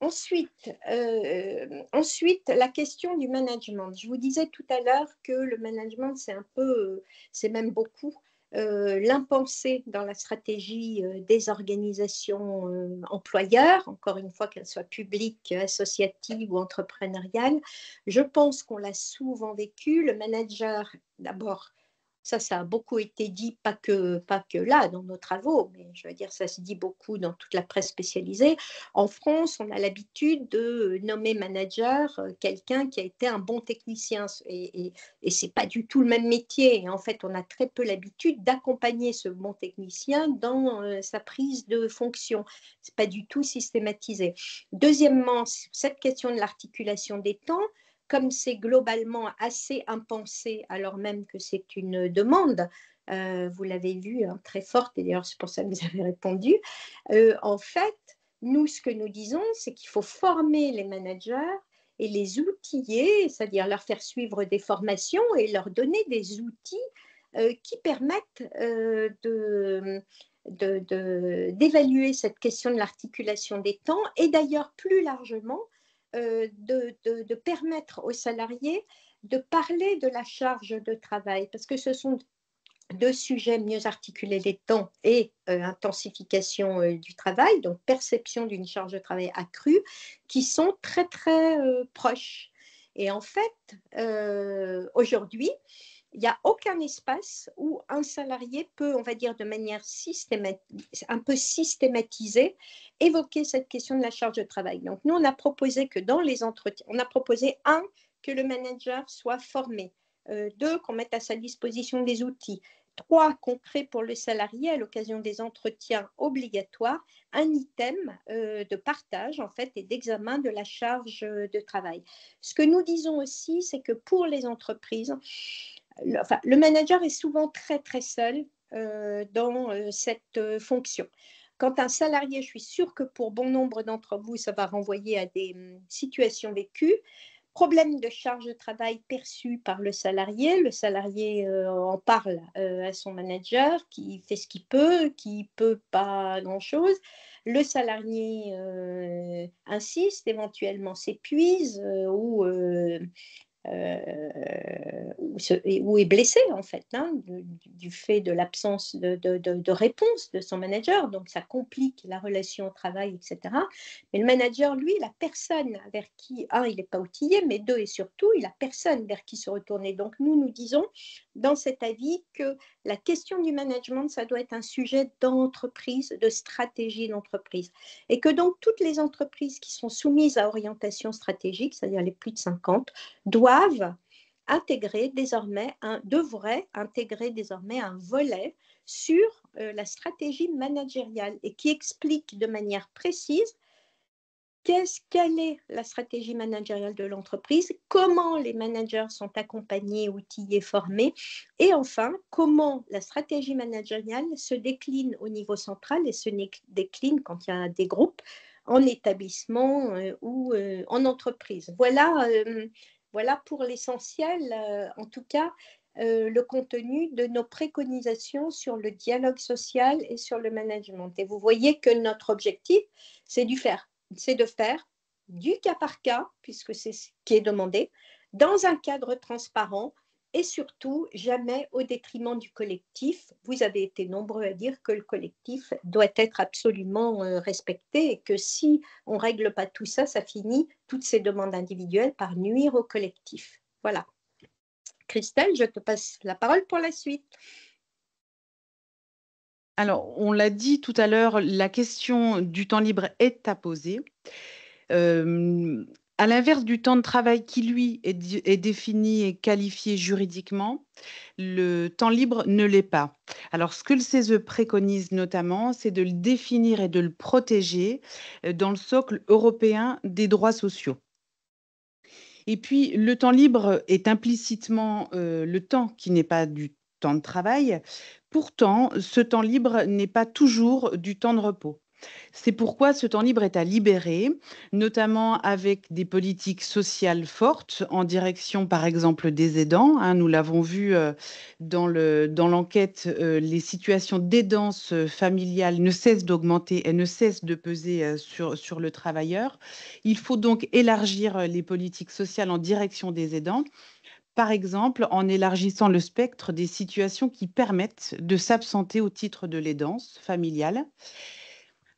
Ensuite, euh, ensuite, la question du management. Je vous disais tout à l'heure que le management, c'est un peu, c'est même beaucoup euh, l'impensé dans la stratégie euh, des organisations employeurs, encore une fois qu'elles soient publiques, associative ou entrepreneuriales. Je pense qu'on l'a souvent vécu. Le manager, d'abord, ça, ça a beaucoup été dit, pas que, pas que là, dans nos travaux, mais je veux dire, ça se dit beaucoup dans toute la presse spécialisée. En France, on a l'habitude de nommer manager euh, quelqu'un qui a été un bon technicien, et, et, ce n'est pas du tout le même métier. Et en fait, on a très peu l'habitude d'accompagner ce bon technicien dans euh, sa prise de fonction. Ce n'est pas du tout systématisé. Deuxièmement, cette question de l'articulation des temps, comme c'est globalement assez impensé, alors même que c'est une demande, euh, vous l'avez vu, hein, très forte, et d'ailleurs c'est pour ça que vous avez répondu, euh, en fait, nous, ce que nous disons, c'est qu'il faut former les managers et les outiller, c'est-à-dire leur faire suivre des formations et leur donner des outils euh, qui permettent de d'évaluer cette question de l'articulation des temps et d'ailleurs plus largement euh, de, de, permettre aux salariés de parler de la charge de travail, parce que ce sont deux sujets mieux articulés les temps et euh, intensification euh, du travail, donc perception d'une charge de travail accrue, qui sont très très proches. Et en fait, aujourd'hui, il n'y a aucun espace où un salarié peut, on va dire de manière un peu systématisée, évoquer cette question de la charge de travail. Donc nous, on a proposé que dans les entretiens, on a proposé un, que le manager soit formé, euh, deux, qu'on mette à sa disposition des outils, trois qu'on crée pour le salarié à l'occasion des entretiens obligatoires, un item euh, de partage en fait et d'examen de la charge euh, de travail. Ce que nous disons aussi, c'est que pour les entreprises, le, manager est souvent très très seul euh, dans euh, cette euh, fonction. Quand un salarié, je suis sûre que pour bon nombre d'entre vous, ça va renvoyer à des hum, situations vécues, problème de charge de travail perçu par le salarié. Le salarié en parle à son manager qui fait ce qu'il peut, qui peut pas grand-chose. Le salarié insiste, éventuellement s'épuise ou euh, ou, est blessé en fait hein, du, fait de l'absence de, réponse de son manager. Donc ça complique la relation au travail, etc. Mais le manager, lui, la personne vers qui, un, il n'est pas outillé, mais deux, et surtout, il a personne vers qui se retourner. Donc nous, nous disons dans cet avis que la question du management, ça doit être un sujet d'entreprise, de stratégie d'entreprise. Et que donc toutes les entreprises qui sont soumises à orientation stratégique, c'est-à-dire les plus de 50, doivent intégrer désormais, un, devraient intégrer désormais un volet sur euh, la stratégie managériale et qui explique de manière précise qu'est-ce quelle est la stratégie managériale de l'entreprise, comment les managers sont accompagnés, outillés, formés, et enfin comment la stratégie managériale se décline au niveau central et se décline quand il y a des groupes en établissement euh, ou euh, en entreprise. Voilà voilà pour l'essentiel, euh, en tout cas, euh, le contenu de nos préconisations sur le dialogue social et sur le management. Et vous voyez que notre objectif, c'est du faire, c'est de faire du cas par cas, puisque c'est ce qui est demandé, dans un cadre transparent et surtout jamais au détriment du collectif. Vous avez été nombreux à dire que le collectif doit être absolument euh, respecté et que si on ne règle pas tout ça, ça finit toutes ces demandes individuelles par nuire au collectif. Voilà. Christelle, je te passe la parole pour la suite. Alors, on l'a dit tout à l'heure, la question du temps libre est à poser. Euh, à l'inverse du temps de travail qui, lui, est, défini et qualifié juridiquement, le temps libre ne l'est pas. Alors, ce que le CESE préconise notamment, c'est de le définir et de le protéger euh, dans le socle européen des droits sociaux. Et puis, le temps libre est implicitement euh, le temps qui n'est pas du temps de travail. Pourtant, ce temps libre n'est pas toujours du temps de repos. C'est pourquoi ce temps libre est à libérer, notamment avec des politiques sociales fortes en direction, par exemple, des aidants. Hein. nous l'avons vu euh, dans l'enquête, euh, les situations d'aidance euh, familiale ne cessent d'augmenter et ne cessent de peser sur, sur le travailleur. Il faut donc élargir les politiques sociales en direction des aidants par exemple en élargissant le spectre des situations qui permettent de s'absenter au titre de l'aidance familiale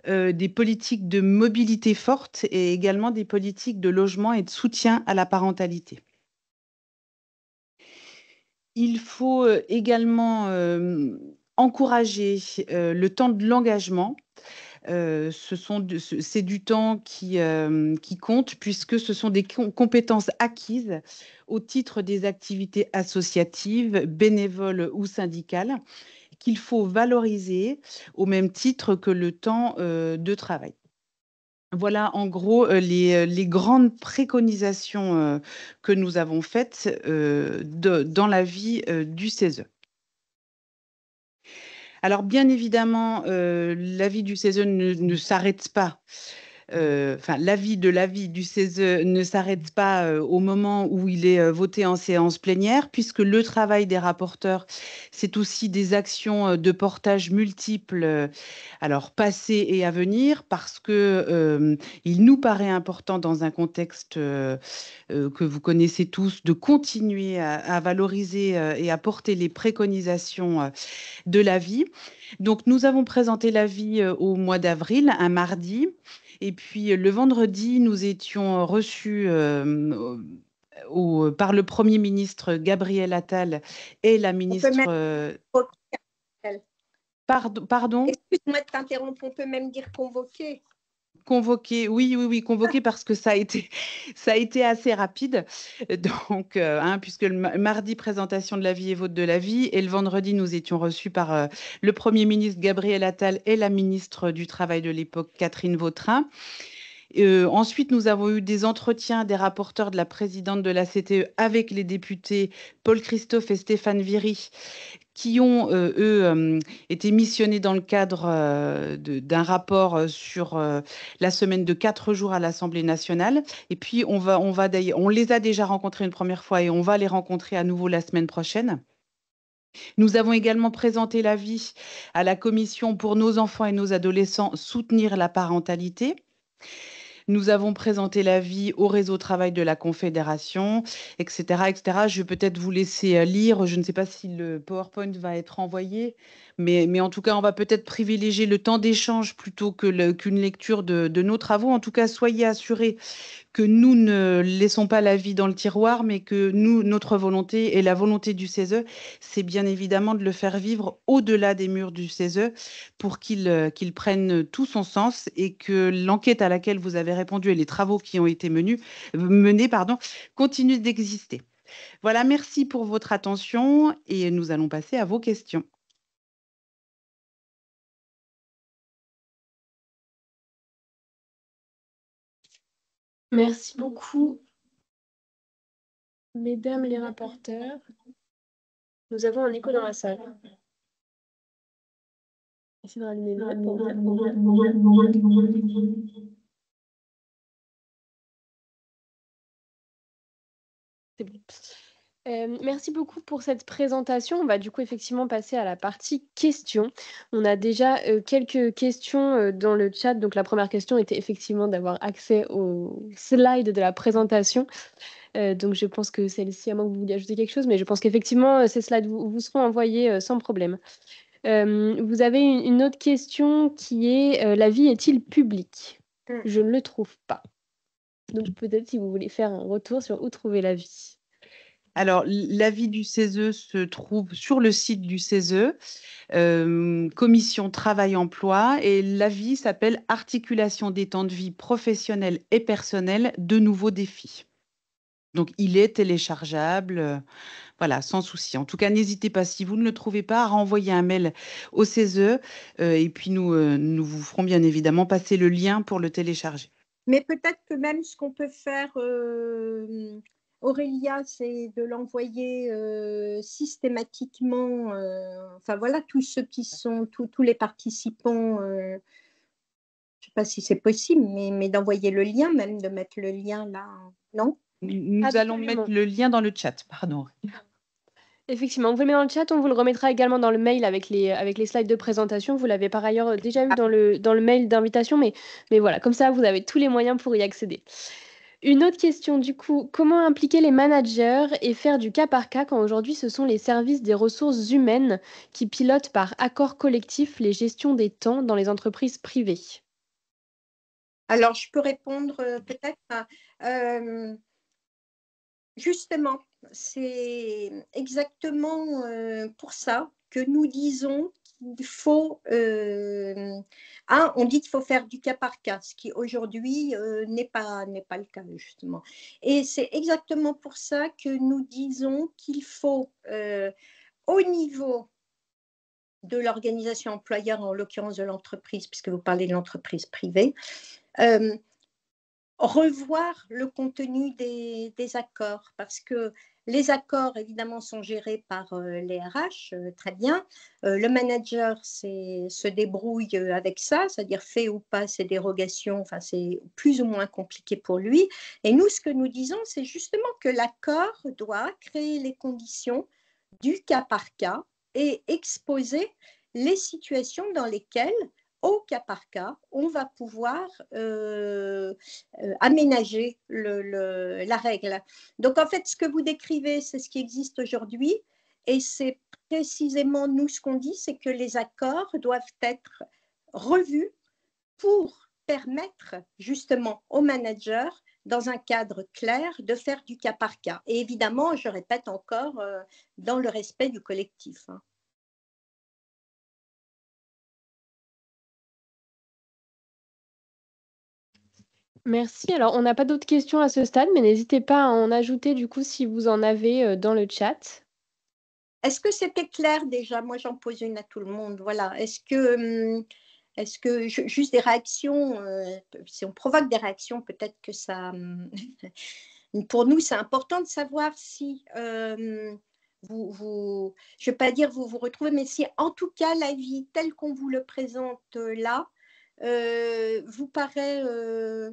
euh, des politiques de mobilité forte et également des politiques de logement et de soutien à la parentalité. Il faut euh, également euh, encourager le temps de l'engagement. ce c'est du temps qui, qui, compte puisque ce sont des compétences acquises au titre des activités associatives, bénévoles ou syndicales qu'il faut valoriser au même titre que le temps euh, de travail. Voilà en gros euh, euh, les, grandes préconisations que nous avons faites dans la vie du CESE. Alors bien évidemment, la vie du CESE ne s'arrête pas euh, enfin, l'avis de l'avis du CESE ne s'arrête pas euh, au moment où il est euh, voté en séance plénière, puisque le travail des rapporteurs, c'est aussi des actions de portage multiples, alors passé et à venir, parce que il nous paraît important dans un contexte que vous connaissez tous de continuer à, à valoriser et à porter les préconisations de l'avis. Donc nous avons présenté l'avis au mois d'avril, un mardi. Et puis le vendredi, nous étions euh, reçus euh, euh, par le Premier ministre Gabriel Attal et la ministre. Pardon, pardon Excuse-moi de t'interrompre, on peut même dire convoqué. Convoqué, oui, oui, oui, convoqué parce que ça a été, [LAUGHS] ça a été assez rapide. Donc, euh, hein, puisque le mardi, présentation de la vie et vote de la vie, et le vendredi, nous étions reçus par euh, le Premier ministre Gabriel Attal et la ministre du Travail de l'époque, Catherine Vautrin. Euh, ensuite, nous avons eu des entretiens des rapporteurs de la présidente de la CTE avec les députés Paul Christophe et Stéphane Viry, qui ont, euh, eux, euh, été missionnés dans le cadre euh, d'un rapport sur la semaine de quatre jours à l'Assemblée nationale. Et puis, on, va, on, va, on les a déjà rencontrés une première fois et on va les rencontrer à nouveau la semaine prochaine. Nous avons également présenté l'avis à la commission pour nos enfants et nos adolescents soutenir la parentalité. Nous avons présenté l'avis au réseau travail de la Confédération, etc. etc. Je vais peut-être vous laisser euh, lire. Je ne sais pas si le PowerPoint va être envoyé mais, en tout cas, on va peut-être privilégier le temps d'échange plutôt que qu'une lecture de, nos travaux. En tout cas, soyez assurés que nous ne laissons pas la vie dans le tiroir, mais que nous, notre volonté et la volonté du CESE, c'est bien évidemment de le faire vivre au-delà des murs du CESE pour qu'il, euh, qu'il prenne tout son sens et que l'enquête à laquelle vous avez répondu et les travaux qui ont été menus, menés pardon, continuent d'exister. Voilà, merci pour votre attention et nous allons passer à vos questions. Merci beaucoup, mesdames les rapporteurs. Nous avons un écho dans la salle. C'est bon merci beaucoup pour cette présentation. On va du coup effectivement passer à la partie questions. On a déjà quelques questions dans le chat. Donc la première question était effectivement d'avoir accès aux slides de la présentation. donc je pense que celle-ci, à moins que vous vouliez ajouter quelque chose, mais je pense qu'effectivement euh, ces slides vous, seront envoyés sans problème. vous avez une, autre question qui est la vie est-il publique mmh. Je ne le trouve pas. Donc peut-être si vous voulez faire un retour sur où trouver la vie. Alors, l'avis du CESE se trouve sur le site du CESE, commission travail-emploi, et l'avis s'appelle Articulation des temps de vie professionnelle et personnels, de nouveaux défis. Donc, il est téléchargeable, euh, voilà, sans souci. En tout cas, n'hésitez pas, si vous ne le trouvez pas, à renvoyer un mail au CESE, euh, et puis euh, nous vous ferons bien évidemment passer le lien pour le télécharger. Mais peut-être que même ce qu'on peut faire Aurélia, c'est de l'envoyer euh, systématiquement, euh, enfin voilà, tous ceux qui sont, tous les participants, euh, je ne sais pas si c'est possible, mais, d'envoyer le lien, même de mettre le lien là, non Nous allons mettre le lien dans le chat, pardon. Effectivement, on vous le met dans le chat, on vous le remettra également dans le mail avec les, slides de présentation. Vous l'avez par ailleurs déjà eu ah. dans le, dans le mail d'invitation, mais voilà, comme ça, vous avez tous les moyens pour y accéder. Une autre question du coup, comment impliquer les managers et faire du cas par cas quand aujourd'hui ce sont les services des ressources humaines qui pilotent par accord collectif les gestions des temps dans les entreprises privées Alors je peux répondre euh, peut-être. Euh, justement, c'est exactement euh, pour ça que nous disons il faut, euh, hein, on dit qu'il faut faire du cas par cas, ce qui aujourd'hui euh, n'est pas, pas le cas justement. Et c'est exactement pour ça que nous disons qu'il faut, euh, au niveau de l'organisation employeur, en l'occurrence de l'entreprise, puisque vous parlez de l'entreprise privée, revoir le contenu des, des accords, parce que les accords, évidemment, sont gérés par euh, les RH, euh, très bien. Euh, le manager se débrouille avec ça, c'est-à-dire fait ou pas ses dérogations, enfin, c'est plus ou moins compliqué pour lui. Et nous, ce que nous disons, c'est justement que l'accord doit créer les conditions du cas par cas et exposer les situations dans lesquelles au cas par cas, on va pouvoir euh, euh, aménager la règle. Donc en fait, ce que vous décrivez, c'est ce qui existe aujourd'hui, et c'est précisément nous ce qu'on dit, c'est que les accords doivent être revus pour permettre justement aux managers dans un cadre clair, de faire du cas par cas. Et évidemment, je répète encore, euh, dans le respect du collectif. Hein. Merci. Alors, on n'a pas d'autres questions à ce stade, mais n'hésitez pas à en ajouter du coup si vous en avez euh, dans le chat. Est-ce que c'était clair déjà Moi, j'en pose une à tout le monde. Voilà. Est-ce que, hum, est-ce que juste des réactions euh, Si on provoque des réactions, peut-être que ça. Hum, [LAUGHS] pour nous, c'est important de savoir si hum, vous, vous, je ne vais pas dire vous vous retrouvez, mais si en tout cas la vie telle qu'on vous le présente euh, là, euh, vous paraît euh,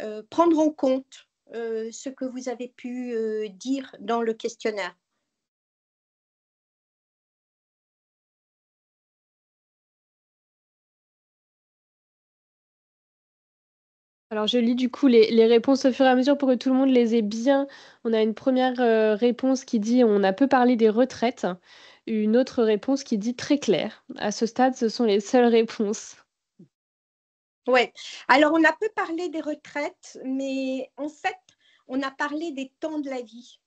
euh, prendre en compte ce que vous avez pu dire dans le questionnaire Alors, je lis du coup les, réponses au fur et à mesure pour que tout le monde les ait bien. On a une première réponse qui dit on a peu parlé des retraites. Une autre réponse qui dit très clair. À ce stade, ce sont les seules réponses. Oui. Alors, on a peu parlé des retraites, mais en fait, on a parlé des temps de la vie.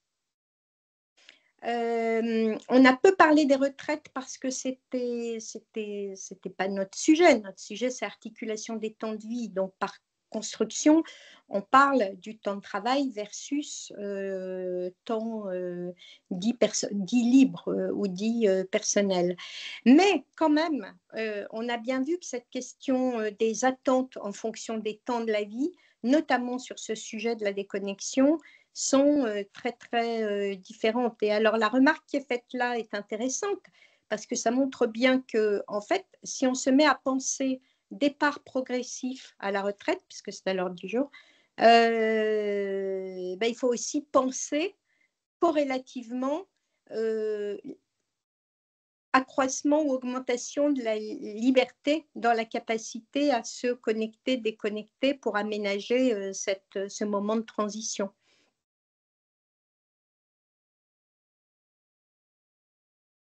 Euh, on a peu parlé des retraites parce que c'était c'était pas notre sujet. Notre sujet, c'est articulation des temps de vie. Donc, par construction, on parle du temps de travail versus euh, temps euh, dit, libre euh, ou dit personnel. Mais quand même, on a bien vu que cette question des attentes en fonction des temps de la vie, notamment sur ce sujet de la déconnexion, sont très très différentes. Et alors la remarque qui est faite là est intéressante parce que ça montre bien que en fait, si on se met à penser départ progressif à la retraite, puisque c'est à l'ordre du jour, euh, ben, il faut aussi penser corrélativement euh, accroissement ou augmentation de la liberté dans la capacité à se connecter, déconnecter pour aménager euh, ce moment de transition.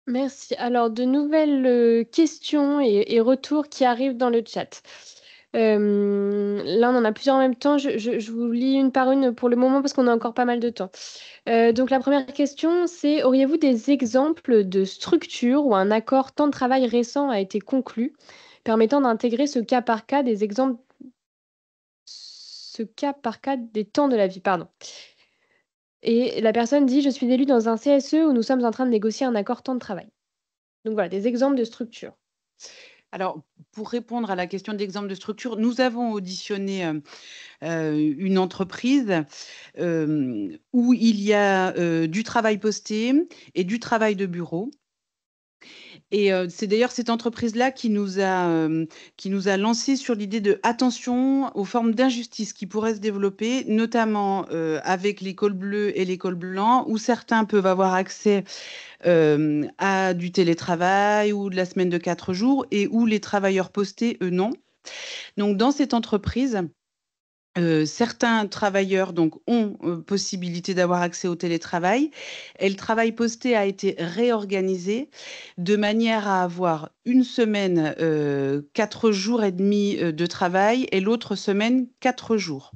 Merci. Alors, de nouvelles euh, questions et, retours qui arrivent dans le chat. Euh, là, on en a plusieurs en même temps. Je, vous lis une par une pour le moment parce qu'on a encore pas mal de temps. Euh, donc, la première question, c'est auriez-vous des exemples de structures où un accord temps de travail récent a été conclu, permettant d'intégrer ce cas par cas des exemples, ce cas par cas des temps de la vie, pardon. Et la personne dit Je suis élue dans un CSE où nous sommes en train de négocier un accord temps de travail. Donc voilà, des exemples de structures. Alors, pour répondre à la question d'exemple de structure, nous avons auditionné euh, euh, une entreprise euh, où il y a du travail posté et du travail de bureau. Et euh, c'est d'ailleurs cette entreprise-là qui nous a, euh, qui nous a lancé sur l'idée de attention aux formes d'injustice qui pourraient se développer, notamment euh, avec l'école bleue et l'école blanc, où certains peuvent avoir accès à du télétravail ou de la semaine de quatre jours et où les travailleurs postés, eux, non. Donc, dans cette entreprise, certains travailleurs donc ont possibilité d'avoir accès au télétravail et le travail posté a été réorganisé de manière à avoir une semaine quatre jours et demi de travail et l'autre semaine quatre jours.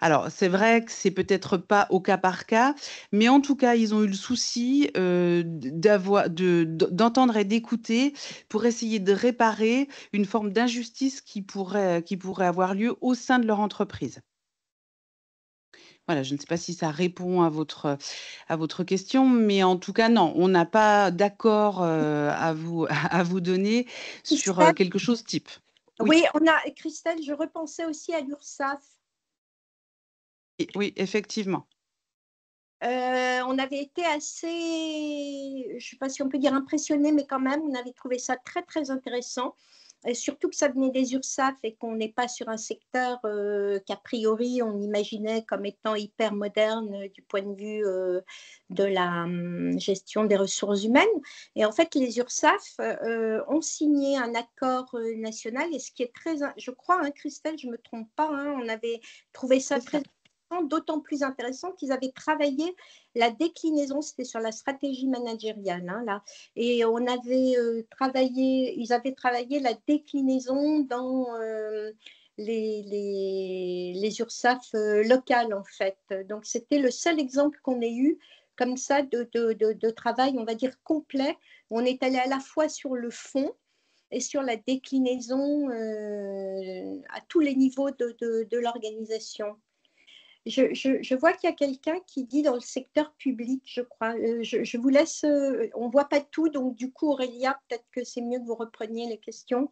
Alors, c'est vrai que c'est peut-être pas au cas par cas, mais en tout cas, ils ont eu le souci euh, d'entendre et d'écouter pour essayer de réparer une forme d'injustice qui pourrait, qui pourrait avoir lieu au sein de leur entreprise. Voilà, je ne sais pas si ça répond à votre, à votre question, mais en tout cas, non, on n'a pas d'accord euh, [LAUGHS] à, vous, donner sur euh, quelque chose type. Oui. on a, Christelle, je repensais aussi à l'URSSAF oui, effectivement. Euh, on avait été assez, je ne sais pas si on peut dire impressionné, mais quand même, on avait trouvé ça très, très intéressant. Et surtout que ça venait des URSAF et qu'on n'est pas sur un secteur euh, qu'a priori on imaginait comme étant hyper moderne euh, du point de vue de la hum, gestion des ressources humaines. Et en fait, les URSAF ont signé un accord national et ce qui est très, je crois, hein, Christelle, je ne me trompe pas, hein, on avait trouvé ça très d'autant plus intéressant qu'ils avaient travaillé la déclinaison, c'était sur la stratégie managériale, hein, là, et on avait euh, travaillé, ils avaient travaillé la déclinaison dans euh, les, les, les, URSAF euh, locales, en fait. Donc, c'était le seul exemple qu'on ait eu comme ça de, de, de, travail, on va dire, complet. On est allé à la fois sur le fond, et sur la déclinaison à tous les niveaux de, de l'organisation. Je, vois qu'il y a quelqu'un qui dit dans le secteur public, je crois. Euh, je, vous laisse, euh, on ne voit pas tout, donc du coup, Aurélia, peut-être que c'est mieux que vous repreniez les questions.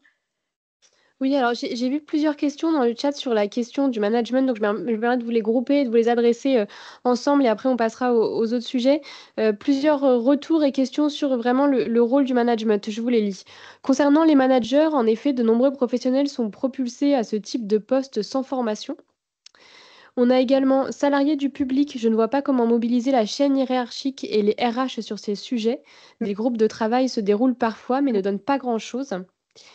Oui, alors j'ai vu plusieurs questions dans le chat sur la question du management, donc je me permets de vous les grouper, de vous les adresser euh, ensemble et après on passera aux, autres sujets. plusieurs retours et questions sur vraiment le, rôle du management, je vous les lis. Concernant les managers, en effet, de nombreux professionnels sont propulsés à ce type de poste sans formation. On a également salariés du public. Je ne vois pas comment mobiliser la chaîne hiérarchique et les RH sur ces sujets. Des groupes de travail se déroulent parfois, mais ne donnent pas grand-chose.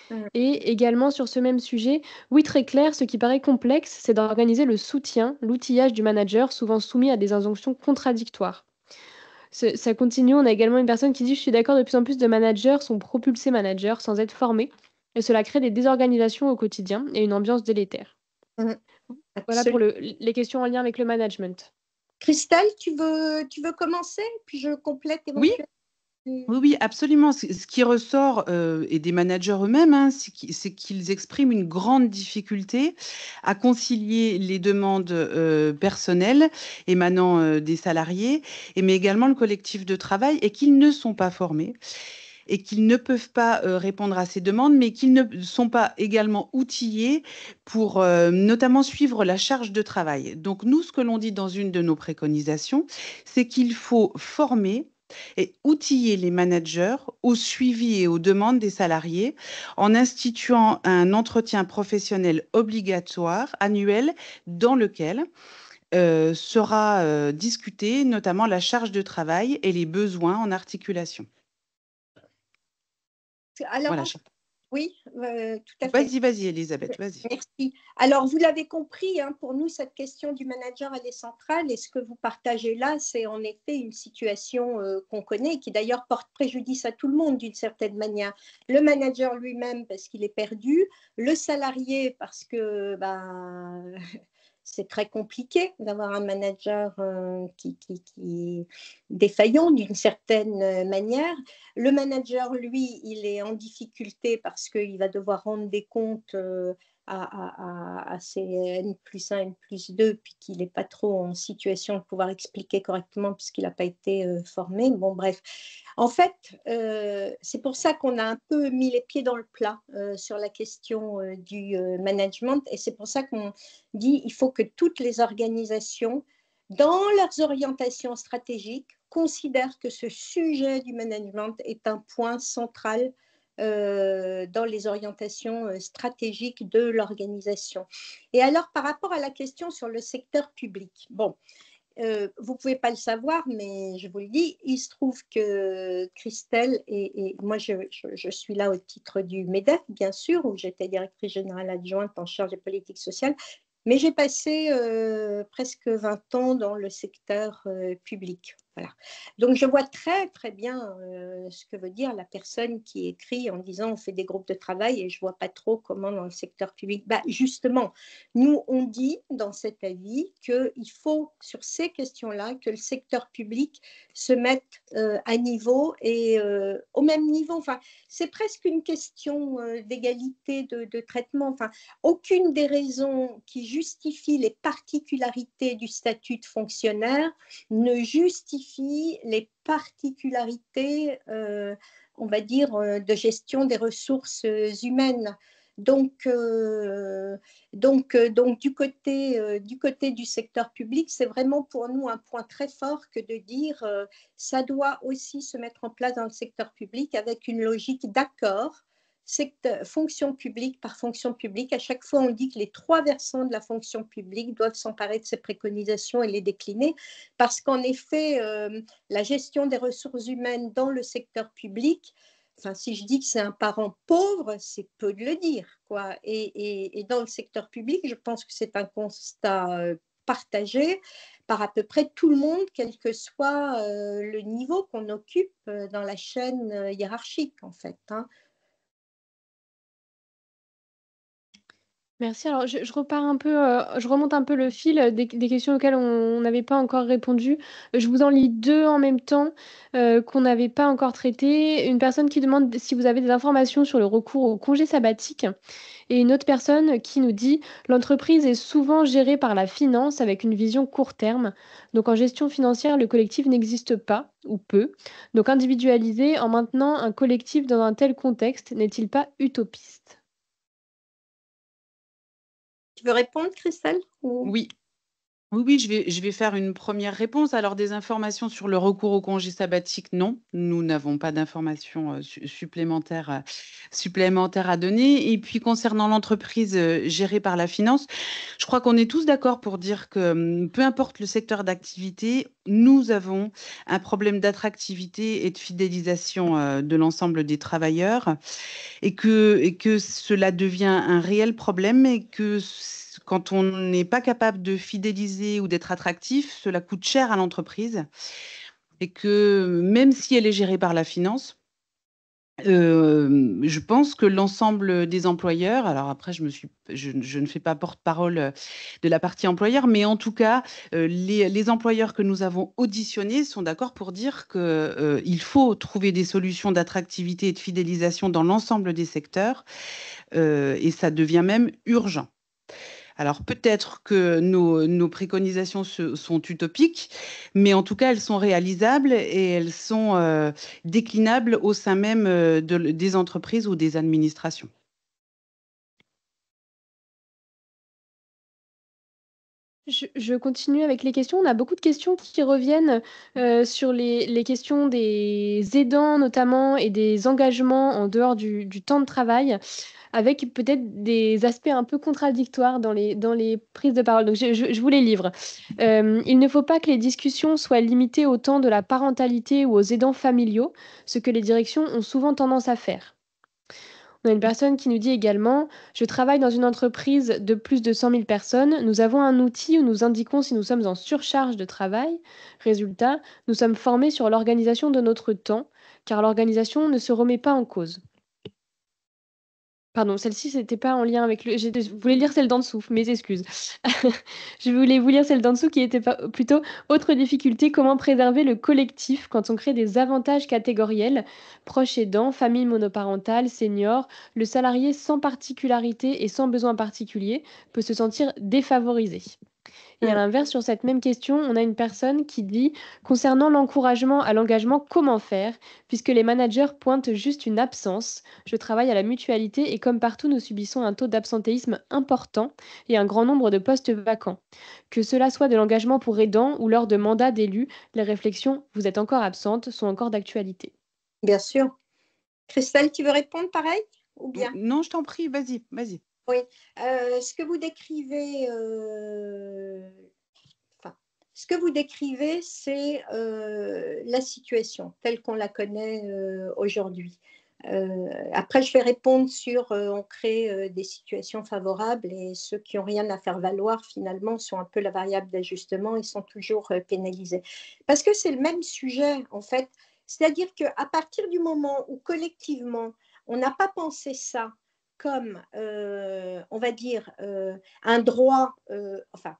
Mm. Et également sur ce même sujet, oui très clair, ce qui paraît complexe, c'est d'organiser le soutien, l'outillage du manager, souvent soumis à des injonctions contradictoires. ça continue, on a également une personne qui dit je suis d'accord, de plus en plus de managers sont propulsés managers sans être formés, et cela crée des désorganisations au quotidien et une ambiance délétère. Mm. Voilà pour les questions en lien avec le management. Christelle, tu veux, tu veux commencer Puis je complète Oui. Oui, absolument. Ce qui ressort, euh, et des managers eux-mêmes, hein, c'est qu'ils expriment une grande difficulté à concilier les demandes euh, personnelles émanant euh, des salariés, et, mais également le collectif de travail, et qu'ils ne sont pas formés et qu'ils ne peuvent pas euh, répondre à ces demandes, mais qu'ils ne sont pas également outillés pour euh, notamment suivre la charge de travail. Donc nous, ce que l'on dit dans une de nos préconisations, c'est qu'il faut former et outiller les managers au suivi et aux demandes des salariés en instituant un entretien professionnel obligatoire annuel dans lequel euh, sera discutée notamment la charge de travail et les besoins en articulation oui, euh, tout à fait. Vas-y, vas-y, Elisabeth, vas-y. Merci. Alors, vous l'avez compris, hein, pour nous, cette question du manager, elle est centrale. Et ce que vous partagez là, c'est en effet une situation euh, qu'on connaît, qui d'ailleurs porte préjudice à tout le monde d'une certaine manière. Le manager lui-même, parce qu'il est perdu. Le salarié, parce que ben, c'est très compliqué d'avoir un manager euh, qui, qui, défaillant d'une certaine euh, manière. Le manager, lui, il est en difficulté parce qu'il va devoir rendre des comptes euh, à, ces euh, N plus 1, N plus 2, puis qu'il n'est pas trop en situation de pouvoir expliquer correctement puisqu'il n'a pas été euh, formé. Bon, bref. En fait, euh, c'est pour ça qu'on a un peu mis les pieds dans le plat sur la question du management et c'est pour ça qu'on dit il faut que toutes les organisations, dans leurs orientations stratégiques, considèrent que ce sujet du management est un point central euh, dans les orientations euh, stratégiques de l'organisation. Et alors, par rapport à la question sur le secteur public, bon, euh, vous ne pouvez pas le savoir, mais je vous le dis, il se trouve que Christelle, et, moi je, suis là au titre du MEDEF, bien sûr, où j'étais directrice générale adjointe en charge des politiques sociales, mais j'ai passé presque 20 ans dans le secteur public. Donc je vois très très bien euh, ce que veut dire la personne qui écrit en disant on fait des groupes de travail et je vois pas trop comment dans le secteur public. Bah, justement, nous on dit dans cet avis qu'il faut sur ces questions-là que le secteur public se mette euh, à niveau et euh, au même niveau. Enfin, c'est presque une question d'égalité de, traitement. Enfin, aucune des raisons qui justifient les particularités du statut de fonctionnaire ne justifie les particularités, euh, on va dire, euh, de gestion des ressources humaines. Donc, euh, donc, donc du, côté, du côté du secteur public, c'est vraiment pour nous un point très fort que de dire ça doit aussi se mettre en place dans le secteur public avec une logique d'accord secteur, fonction publique par fonction publique. À chaque fois, on dit que les trois versants de la fonction publique doivent s'emparer de ces préconisations et les décliner, parce qu'en effet, euh, la gestion des ressources humaines dans le secteur public, Enfin, si je dis que c'est un parent pauvre, c'est peu de le dire, quoi. Et, et, dans le secteur public, je pense que c'est un constat euh, partagé par à peu près tout le monde, quel que soit euh, le niveau qu'on occupe dans la chaîne hiérarchique, en fait. Hein. Merci. Alors, je, repars un peu, euh, je remonte un peu le fil des, questions auxquelles on n'avait pas encore répondu. Je vous en lis deux en même temps euh, qu'on n'avait pas encore traitées. Une personne qui demande si vous avez des informations sur le recours au congé sabbatique et une autre personne qui nous dit l'entreprise est souvent gérée par la finance avec une vision court terme. Donc, en gestion financière, le collectif n'existe pas ou peu. Donc, individualiser en maintenant un collectif dans un tel contexte n'est-il pas utopiste tu veux répondre, Christelle Oui, oui, oui, je vais, je vais faire une première réponse. Alors, des informations sur le recours au congé sabbatique, non. Nous n'avons pas d'informations euh, supplémentaires, euh, supplémentaires à donner. Et puis, concernant l'entreprise euh, gérée par la finance, je crois qu'on est tous d'accord pour dire que hum, peu importe le secteur d'activité, nous avons un problème d'attractivité et de fidélisation de l'ensemble des travailleurs et que, et que cela devient un réel problème et que quand on n'est pas capable de fidéliser ou d'être attractif, cela coûte cher à l'entreprise. Et que même si elle est gérée par la finance, euh, je pense que l'ensemble des employeurs, alors après je, me je, ne fais pas porte-parole euh, de la partie employeur, mais en tout cas euh, les, employeurs que nous avons auditionnés sont d'accord pour dire qu'il il faut trouver des solutions d'attractivité et de fidélisation dans l'ensemble des secteurs et ça devient même urgent. Alors peut-être que nos, préconisations sont utopiques, mais en tout cas elles sont réalisables et elles sont euh, déclinables au sein même euh, des entreprises ou des administrations. Je, continue avec les questions. On a beaucoup de questions qui reviennent euh, sur les, questions des aidants notamment et des engagements en dehors du, temps de travail, avec peut-être des aspects un peu contradictoires dans les, prises de parole. Donc je, vous les livre. Euh, il ne faut pas que les discussions soient limitées au temps de la parentalité ou aux aidants familiaux, ce que les directions ont souvent tendance à faire. On a une personne qui nous dit également Je travaille dans une entreprise de plus de 100 000 personnes. Nous avons un outil où nous indiquons si nous sommes en surcharge de travail. Résultat, nous sommes formés sur l'organisation de notre temps, car l'organisation ne se remet pas en cause. Pardon, celle-ci, n'était pas en lien avec le. Je voulais lire celle d'en dessous, mes excuses. [LAUGHS] je voulais vous lire celle d'en dessous qui était pas plutôt Autre difficulté, comment préserver le collectif quand on crée des avantages catégoriels Proches aidants, famille monoparentale, senior, le salarié sans particularité et sans besoin particulier peut se sentir défavorisé. Et à mmh. l'inverse, sur cette même question, on a une personne qui dit concernant l'encouragement à l'engagement, comment faire Puisque les managers pointent juste une absence. Je travaille à la mutualité et comme partout, nous subissons un taux d'absentéisme important et un grand nombre de postes vacants. Que cela soit de l'engagement pour aidants ou lors de mandats d'élus, les réflexions vous êtes encore absente sont encore d'actualité. Bien sûr. Christelle, tu veux répondre pareil ou bien Non, je t'en prie, vas-y, vas-y. Oui, euh, ce que vous décrivez, euh, ce que vous décrivez, c'est euh, la situation telle qu'on la connaît aujourd'hui. après, je vais répondre sur on crée des situations favorables et ceux qui n'ont rien à faire valoir finalement sont un peu la variable d'ajustement et sont toujours pénalisés. Parce que c'est le même sujet en fait. C'est-à-dire qu'à partir du moment où collectivement on n'a pas pensé ça comme, euh, on va dire, euh, un droit, euh, enfin,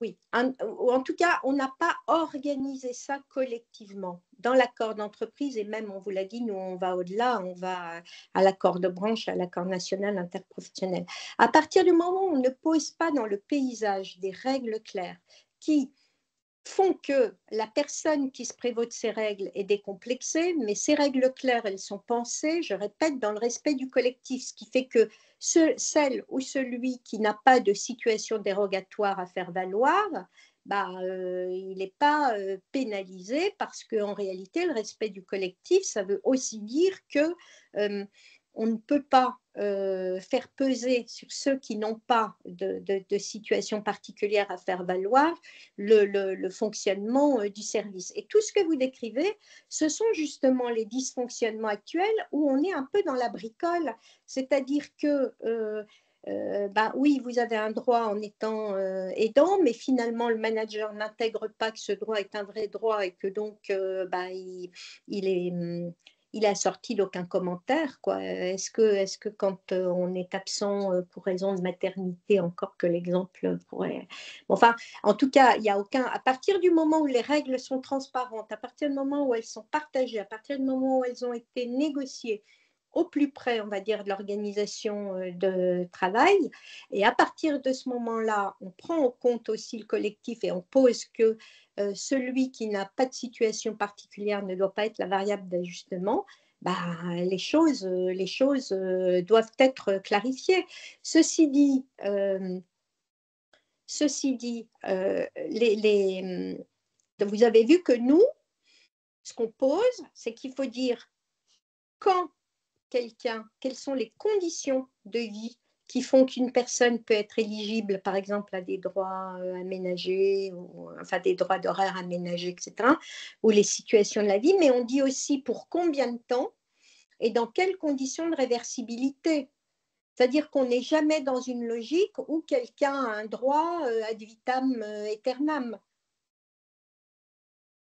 oui, en tout cas, on n'a pas organisé ça collectivement dans l'accord d'entreprise et même, on vous l'a dit, nous, on va au-delà, on va à l'accord de branche, à l'accord national interprofessionnel. À partir du moment où on ne pose pas dans le paysage des règles claires qui font que la personne qui se prévaut de ces règles est décomplexée, mais ces règles claires, elles sont pensées, je répète, dans le respect du collectif, ce qui fait que celle ou celui qui n'a pas de situation dérogatoire à faire valoir, bah, euh, il n'est pas euh, pénalisé parce qu'en réalité, le respect du collectif, ça veut aussi dire que euh, on ne peut pas euh, faire peser sur ceux qui n'ont pas de, situation particulière à faire valoir le, fonctionnement euh, du service. Et tout ce que vous décrivez, ce sont justement les dysfonctionnements actuels où on est un peu dans la bricole, c'est-à-dire que... Euh, bah oui, vous avez un droit en étant aidant, mais finalement le manager n'intègre pas que ce droit est un vrai droit et que donc bah, il, est hum, il a sorti d'aucun commentaire. Euh, est-ce que, que quand euh, on est absent euh, pour raison de maternité, encore que l'exemple pourrait. enfin, en tout cas, il a aucun. À partir du moment où les règles sont transparentes, à partir du moment où elles sont partagées, à partir du moment où elles ont été négociées, au plus près, on va dire, de l'organisation euh, de travail. Et à partir de ce moment-là, on prend en compte aussi le collectif et on pose que euh, celui qui n'a pas de situation particulière ne doit pas être la variable d'ajustement. Bah, les choses, euh, les choses doivent être clarifiées. Ceci dit, ceci dit les, hum, vous avez vu que nous, ce qu'on pose, c'est qu'il faut dire quand quelqu'un, quelles sont les conditions de vie qui font qu'une personne peut être éligible, par exemple, à des droits euh, aménagés, ou, enfin des droits d'horaire aménagés, etc., ou les situations de la vie, mais on dit aussi pour combien de temps et dans quelles conditions de réversibilité. C'est-à-dire qu'on n'est jamais dans une logique où quelqu'un a un droit euh, ad vitam euh, aeternam.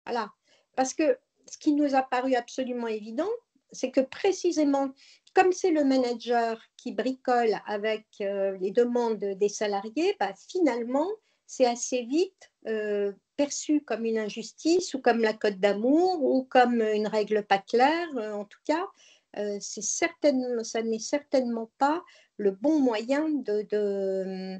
Voilà. Parce que ce qui nous a paru absolument évident, c'est que précisément, comme c'est le manager qui bricole avec euh, les demandes des salariés, bah, finalement, c'est assez vite euh, perçu comme une injustice ou comme la cote d'amour ou comme une règle pas claire. Euh, en tout cas, certainement, ça n'est certainement pas le bon moyen de... de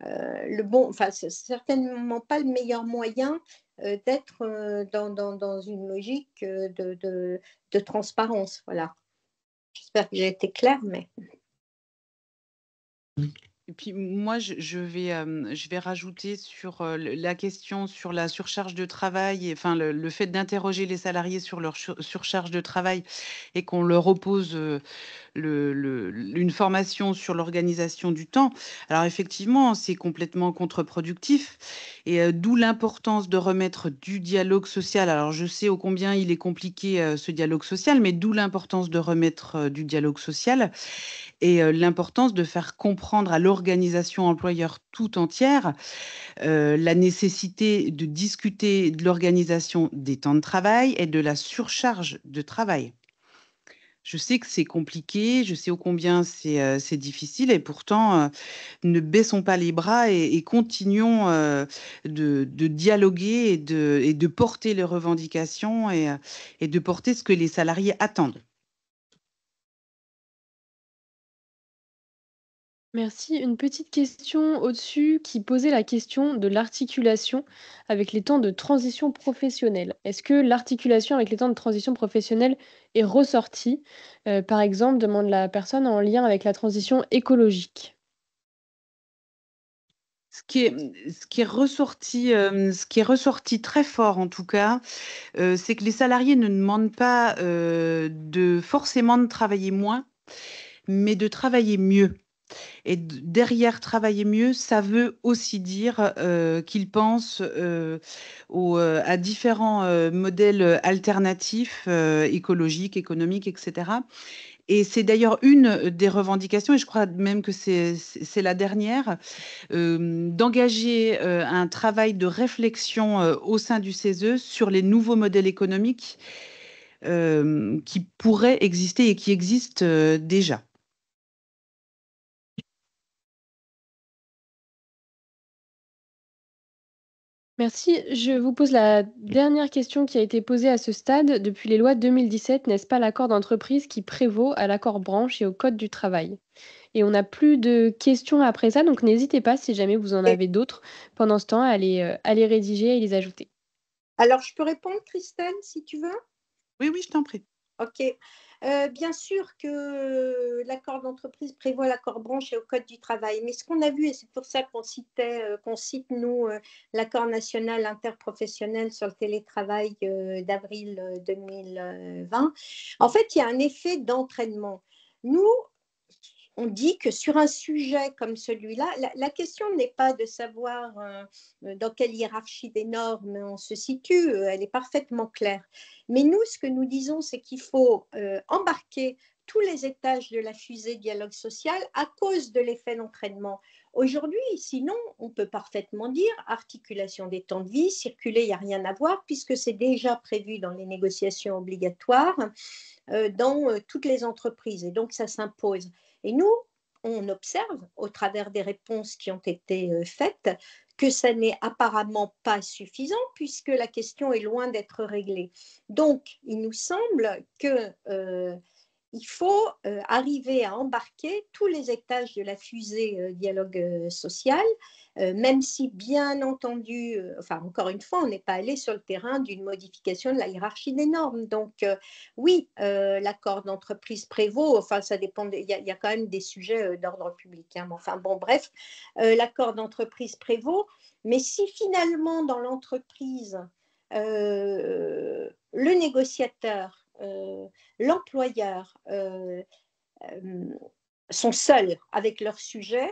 le bon, certainement pas le meilleur moyen euh, d'être euh, dans, une logique euh, de, de transparence. Voilà. J'espère que j'ai été claire, mais. Et puis moi, je, vais, je vais rajouter sur la question sur la surcharge de travail, et, enfin le, fait d'interroger les salariés sur leur surcharge de travail et qu'on leur oppose le, une formation sur l'organisation du temps. Alors effectivement, c'est complètement contre-productif et d'où l'importance de remettre du dialogue social. Alors je sais au combien il est compliqué ce dialogue social, mais d'où l'importance de remettre du dialogue social et l'importance de faire comprendre à l'organisation l'organisation employeur tout entière, euh, la nécessité de discuter de l'organisation des temps de travail et de la surcharge de travail. Je sais que c'est compliqué, je sais au combien c'est euh, difficile, et pourtant, euh, ne baissons pas les bras et, continuons de, dialoguer et de, et de, porter les revendications et, et de porter ce que les salariés attendent. Merci. Une petite question au-dessus qui posait la question de l'articulation avec les temps de transition professionnelle. Est-ce que l'articulation avec les temps de transition professionnelle est ressortie euh, Par exemple, demande la personne en lien avec la transition écologique. Ce qui est, euh, ressorti, très fort en tout cas, euh, c'est que les salariés ne demandent pas de forcément de travailler moins, mais de travailler mieux. Et derrière travailler mieux, ça veut aussi dire euh, qu'il pense pensent euh, euh, à différents modèles alternatifs écologiques, économiques, etc. Et c'est d'ailleurs une des revendications, et je crois même que c'est la dernière, d'engager un travail de réflexion au sein du CESE sur les nouveaux modèles économiques qui pourraient exister et qui existent déjà. Merci. Je vous pose la dernière question qui a été posée à ce stade. Depuis les lois 2017, n'est-ce pas l'accord d'entreprise qui prévaut à l'accord branche et au Code du travail Et on n'a plus de questions après ça, donc n'hésitez pas, si jamais vous en avez d'autres, pendant ce temps, euh, à les, rédiger et les ajouter. Alors, je peux répondre, Christelle, si tu veux Oui, oui, je t'en prie. OK. Euh, bien sûr que l'accord d'entreprise prévoit l'accord branche et au Code du travail, mais ce qu'on a vu, et c'est pour ça qu'on citait, euh, qu'on cite, nous, euh, l'accord national interprofessionnel sur le télétravail d'avril 2020, en fait, il y a un effet d'entraînement. Nous, on dit que sur un sujet comme celui-là, la, question n'est pas de savoir euh, dans quelle hiérarchie des normes on se situe, euh, elle est parfaitement claire. Mais nous, ce que nous disons, c'est qu'il faut euh, embarquer tous les étages de la fusée dialogue social à cause de l'effet d'entraînement. Aujourd'hui, sinon, on peut parfaitement dire articulation des temps de vie, circuler, il n'y a rien à voir, puisque c'est déjà prévu dans les négociations obligatoires dans toutes les entreprises, et donc ça s'impose. Et nous, on observe au travers des réponses qui ont été euh, faites que ça n'est apparemment pas suffisant puisque la question est loin d'être réglée. Donc, il nous semble que euh, il faut euh, arriver à embarquer tous les étages de la fusée euh, dialogue euh, social, même si, bien entendu, enfin, encore une fois, on n'est pas allé sur le terrain d'une modification de la hiérarchie des normes. Donc, oui, l'accord d'entreprise prévaut, enfin, ça dépend, il y, a quand même des sujets d'ordre public, hein, mais enfin, bon, bref, l'accord d'entreprise prévaut, mais si finalement, dans l'entreprise, le négociateur euh, l'employeur euh, euh, sont seuls avec leur sujet,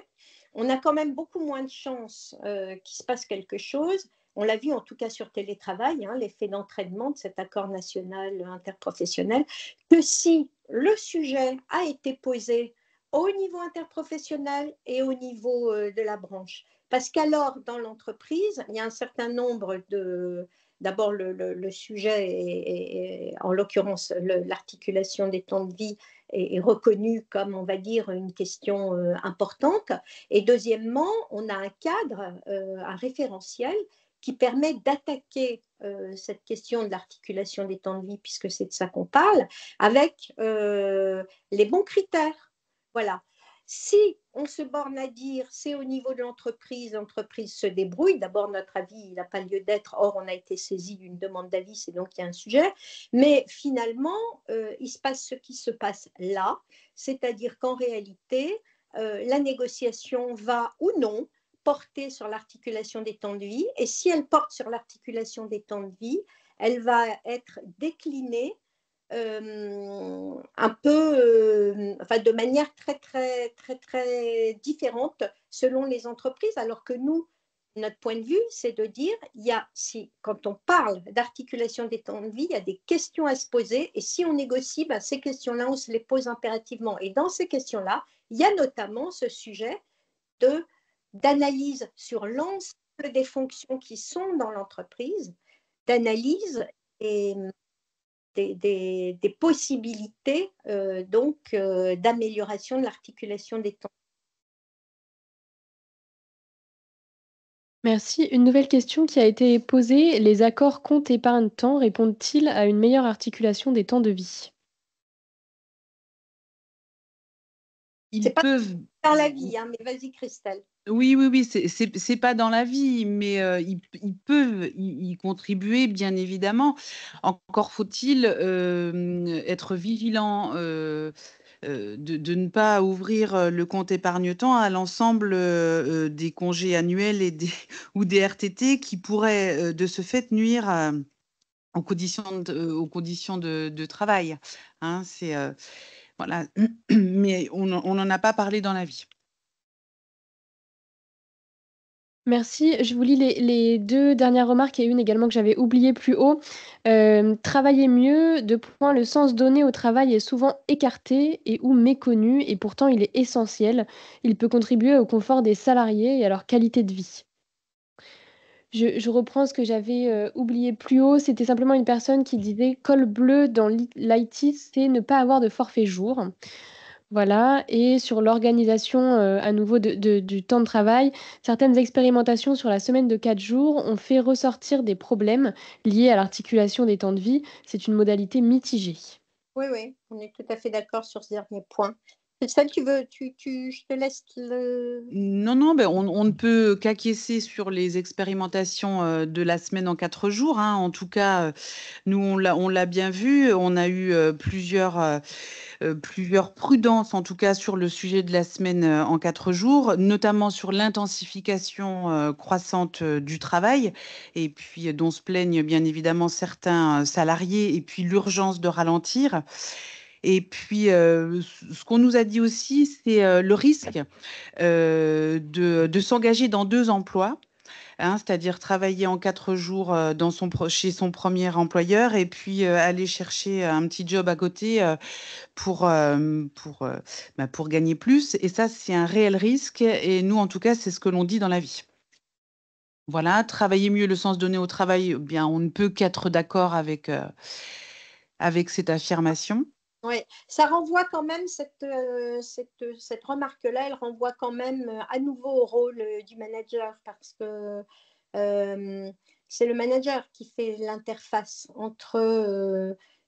on a quand même beaucoup moins de chances qu'il se passe quelque chose on l'a vu en tout cas sur télétravail, hein, l'effet d'entraînement de cet accord national interprofessionnel, que si le sujet a été posé au niveau interprofessionnel et au niveau de la branche. Parce qu'alors, dans l'entreprise, il y a un certain nombre de, D'abord, le, sujet, en l'occurrence l'articulation des temps de vie, est, reconnue comme, on va dire, une question euh, importante. Et deuxièmement, on a un cadre, euh, un référentiel qui permet d'attaquer euh, cette question de l'articulation des temps de vie, puisque c'est de ça qu'on parle, avec les bons critères. Voilà. Si on se borne à dire c'est au niveau de l'entreprise, l'entreprise se débrouille, d'abord notre avis il n'a pas lieu d'être, or on a été saisi d'une demande d'avis, c'est donc il y un sujet, mais finalement euh, il se passe ce qui se passe là, c'est-à-dire qu'en réalité euh, la négociation va ou non porter sur l'articulation des temps de vie, et si elle porte sur l'articulation des temps de vie, elle va être déclinée euh, un peu, euh, enfin de manière très très très très différente selon les entreprises, alors que nous, notre point de vue, c'est de dire, il y a, si, quand on parle d'articulation des temps de vie, il y a des questions à se poser, et si on négocie, ben, ces questions-là, on se les pose impérativement. Et dans ces questions-là, il y a notamment ce sujet de d'analyse sur l'ensemble des fonctions qui sont dans l'entreprise, d'analyse et des, possibilités euh, donc euh, d'amélioration de l'articulation des temps. Merci. Une nouvelle question qui a été posée. Les accords compte épargne-temps répondent-ils à une meilleure articulation des temps de vie Ils peuvent... par la vie, hein, mais vas-y Christelle. Oui, oui, oui, c'est pas dans la vie, mais ils, peuvent y, contribuer, bien évidemment. Encore faut-il être vigilant. de, ne pas ouvrir le compte épargne-temps à l'ensemble des congés annuels et des, [LAUGHS] ou des RTT qui pourraient de ce fait nuire aux conditions de, aux conditions de, travail. Hein, voilà, [CLEARS THROAT] mais on n'en a pas parlé dans la vie. Merci. Je vous lis les, deux dernières remarques et une également que j'avais oubliée plus haut. Euh, travailler mieux, de point, le sens donné au travail est souvent écarté et ou méconnu et pourtant il est essentiel. Il peut contribuer au confort des salariés et à leur qualité de vie. Je, reprends ce que j'avais euh, oublié plus haut. C'était simplement une personne qui disait col bleu dans l'IT, c'est ne pas avoir de forfait jour. Voilà, et sur l'organisation euh, à nouveau du temps de travail, certaines expérimentations sur la semaine de 4 jours ont fait ressortir des problèmes liés à l'articulation des temps de vie. C'est une modalité mitigée. Oui, oui, on est tout à fait d'accord sur ce dernier point. C'est ça que tu veux tu, Je te laisse le. Non, non, ben on, ne peut qu'acquiescer sur les expérimentations euh, de la semaine en quatre jours. Hein. En tout cas, euh, nous, on l'a bien vu. On a eu euh, plusieurs, plusieurs prudences, en tout cas, sur le sujet de la semaine en quatre jours, notamment sur l'intensification croissante du travail, et puis dont se plaignent bien évidemment certains salariés, et puis l'urgence de ralentir. Et puis, euh, ce qu'on nous a dit aussi, c'est euh, le risque euh, de, s'engager dans deux emplois. Hein, c'est-à-dire travailler en quatre jours dans son chez son premier employeur et puis aller chercher un petit job à côté pour, bah, pour, gagner plus. Et ça, c'est un réel risque. Et nous, en tout cas, c'est ce que l'on dit dans la vie. Voilà, travailler mieux le sens donné au travail, bien, on ne peut qu'être d'accord avec cette affirmation. Oui, ça renvoie quand même, cette, euh, cette, euh, cette remarque-là, elle renvoie quand même euh, à nouveau au rôle du manager parce que c'est le manager qui fait l'interface entre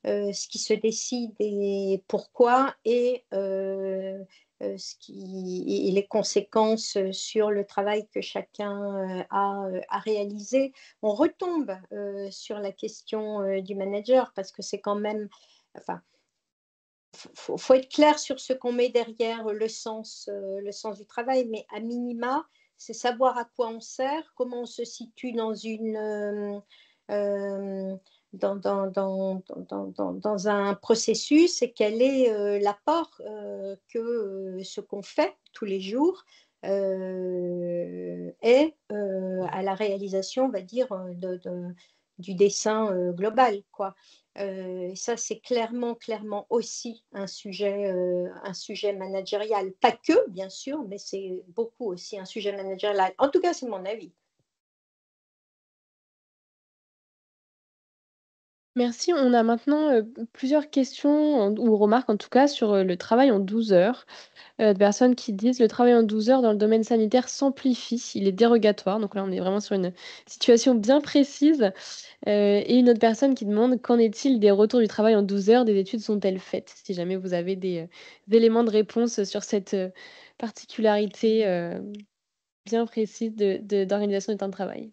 ce qui se décide et pourquoi et, ce qui, et les conséquences sur le travail que chacun a à réaliser. On retombe sur la question du manager parce que c'est quand même... Enfin, il faut, être clair sur ce qu'on met derrière euh, le sens, du travail, mais à minima, c'est savoir à quoi on sert, comment on se situe dans euh, euh, dans, un processus et quel est l'apport que ce qu'on fait tous les jours est à la réalisation, on va dire, du dessin global. Quoi. Euh, ça, c'est clairement, clairement aussi un sujet, euh, un sujet managérial. Pas que, bien sûr, mais c'est beaucoup aussi un sujet managérial. En tout cas, c'est mon avis. Merci. On a maintenant, plusieurs questions ou remarques en tout cas sur, le travail en 12 heures, de personnes qui disent: «Le travail en 12 heures dans le domaine sanitaire s'amplifie, il est dérogatoire». Donc là, on est vraiment sur une situation bien précise, et une autre personne qui demande: «Qu'en est-il des retours du travail en 12 heures? Des études sont-elles faites?» si jamais vous avez des, éléments de réponse sur cette, particularité, bien précise d'organisation du temps de travail.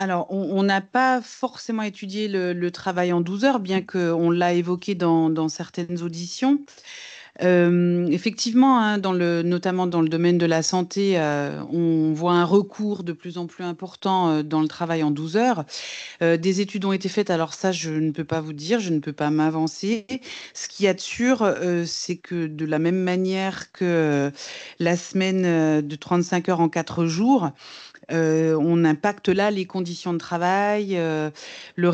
Alors, on n'a pas forcément étudié le, travail en 12 heures, bien mmh. qu'on l'a évoqué dans, certaines auditions. Euh, effectivement, hein, notamment dans le domaine de la santé, euh, on voit un recours de plus en plus important euh, dans le travail en 12 heures. des études ont été faites, alors ça, je ne peux pas vous dire, je ne peux pas m'avancer. Ce qu'il y a de sûr, c'est que de la même manière que la semaine de 35 heures en 4 jours, euh, on impacte là les conditions de travail, euh, euh, le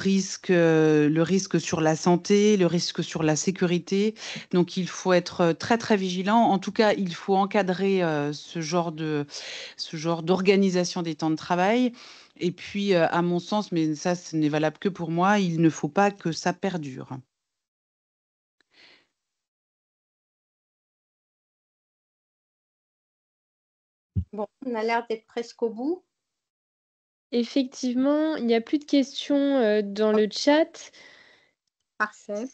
risque, sur la santé, le risque sur la sécurité. Donc il faut être très très vigilant. En tout cas, il faut encadrer ce genre ce genre d'organisation des temps de travail. Et puis, à mon sens, mais ça, ce n'est valable que pour moi, il ne faut pas que ça perdure. Bon, on a l'air d'être presque au bout. Effectivement, il n'y a plus de questions euh, dans le chat. Parfait.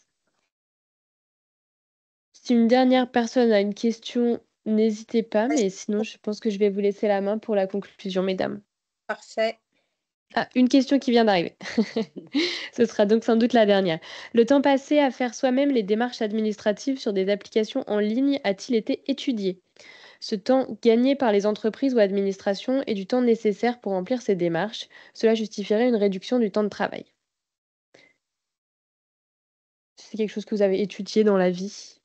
Si une dernière personne a une question, n'hésitez pas, mais sinon, je pense que je vais vous laisser la main pour la conclusion, mesdames. Parfait. Ah, une question qui vient d'arriver. [LAUGHS] Ce sera donc sans doute la dernière. Le temps passé à faire soi-même les démarches administratives sur des applications en ligne a-t-il été étudié ce temps gagné par les entreprises ou administrations est du temps nécessaire pour remplir ces démarches. Cela justifierait une réduction du temps de travail. C'est quelque chose que vous avez étudié dans la vie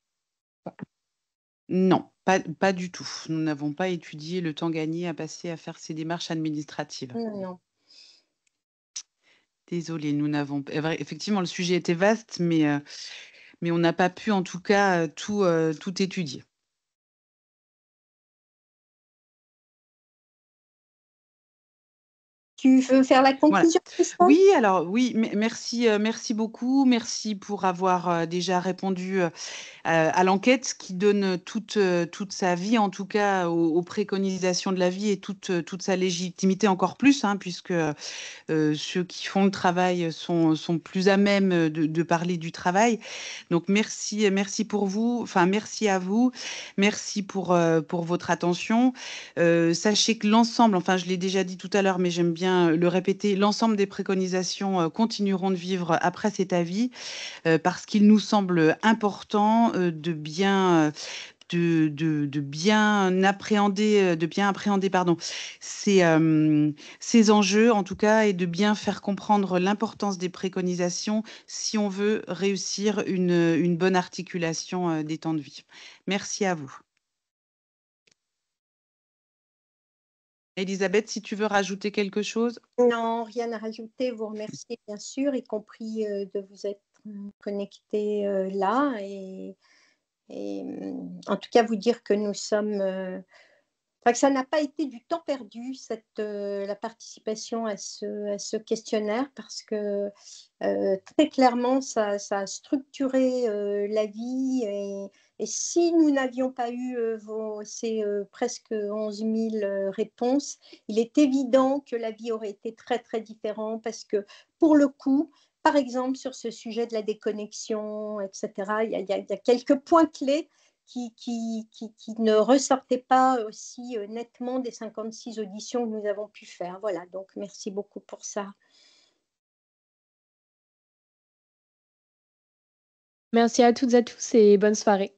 Non, pas, du tout. Nous n'avons pas étudié le temps gagné à passer à faire ces démarches administratives. Désolée, nous n'avons effectivement le sujet était vaste, euh, mais, on n'a pas pu en tout cas euh, euh, tout étudier. Tu veux faire la conclusion Oui, alors oui, merci, euh, merci beaucoup. Merci pour avoir euh, déjà répondu euh, à l'enquête qui donne toute, toute sa vie, en tout cas aux, préconisations de la vie et toute, toute sa légitimité encore plus, hein, puisque ceux qui font le travail sont, sont plus à même de, parler du travail. Donc merci, merci pour vous, enfin merci à vous, merci pour, pour votre attention. sachez que l'ensemble, enfin je l'ai déjà dit tout à l'heure, mais j'aime bien euh, le répéter, l'ensemble des préconisations euh, continueront de vivre après cet avis euh, parce qu'il nous semble important de bien de, bien appréhender, de bien appréhender pardon, ces, enjeux, en tout cas, et de bien faire comprendre l'importance des préconisations si on veut réussir une bonne articulation des temps de vie. Merci à vous. Elisabeth, si tu veux rajouter quelque chose Non, rien à rajouter. Vous remercier, bien sûr, y compris euh, de vous être connecté euh, là. Et, en tout cas, vous dire que nous sommes. Euh, que ça n'a pas été du temps perdu, cette, la participation à ce, à ce, questionnaire, parce que très clairement, ça, ça a structuré la vie et et si nous n'avions pas eu euh, ces euh, presque 11 000 euh, réponses, il est évident que la vie aurait été très, très différente parce que, pour le coup, par exemple, sur ce sujet de la déconnexion, etc., il y a, quelques points clés qui, qui, ne ressortaient pas aussi nettement des 56 auditions que nous avons pu faire. Voilà, donc merci beaucoup pour ça. Merci à toutes et à tous et bonne soirée.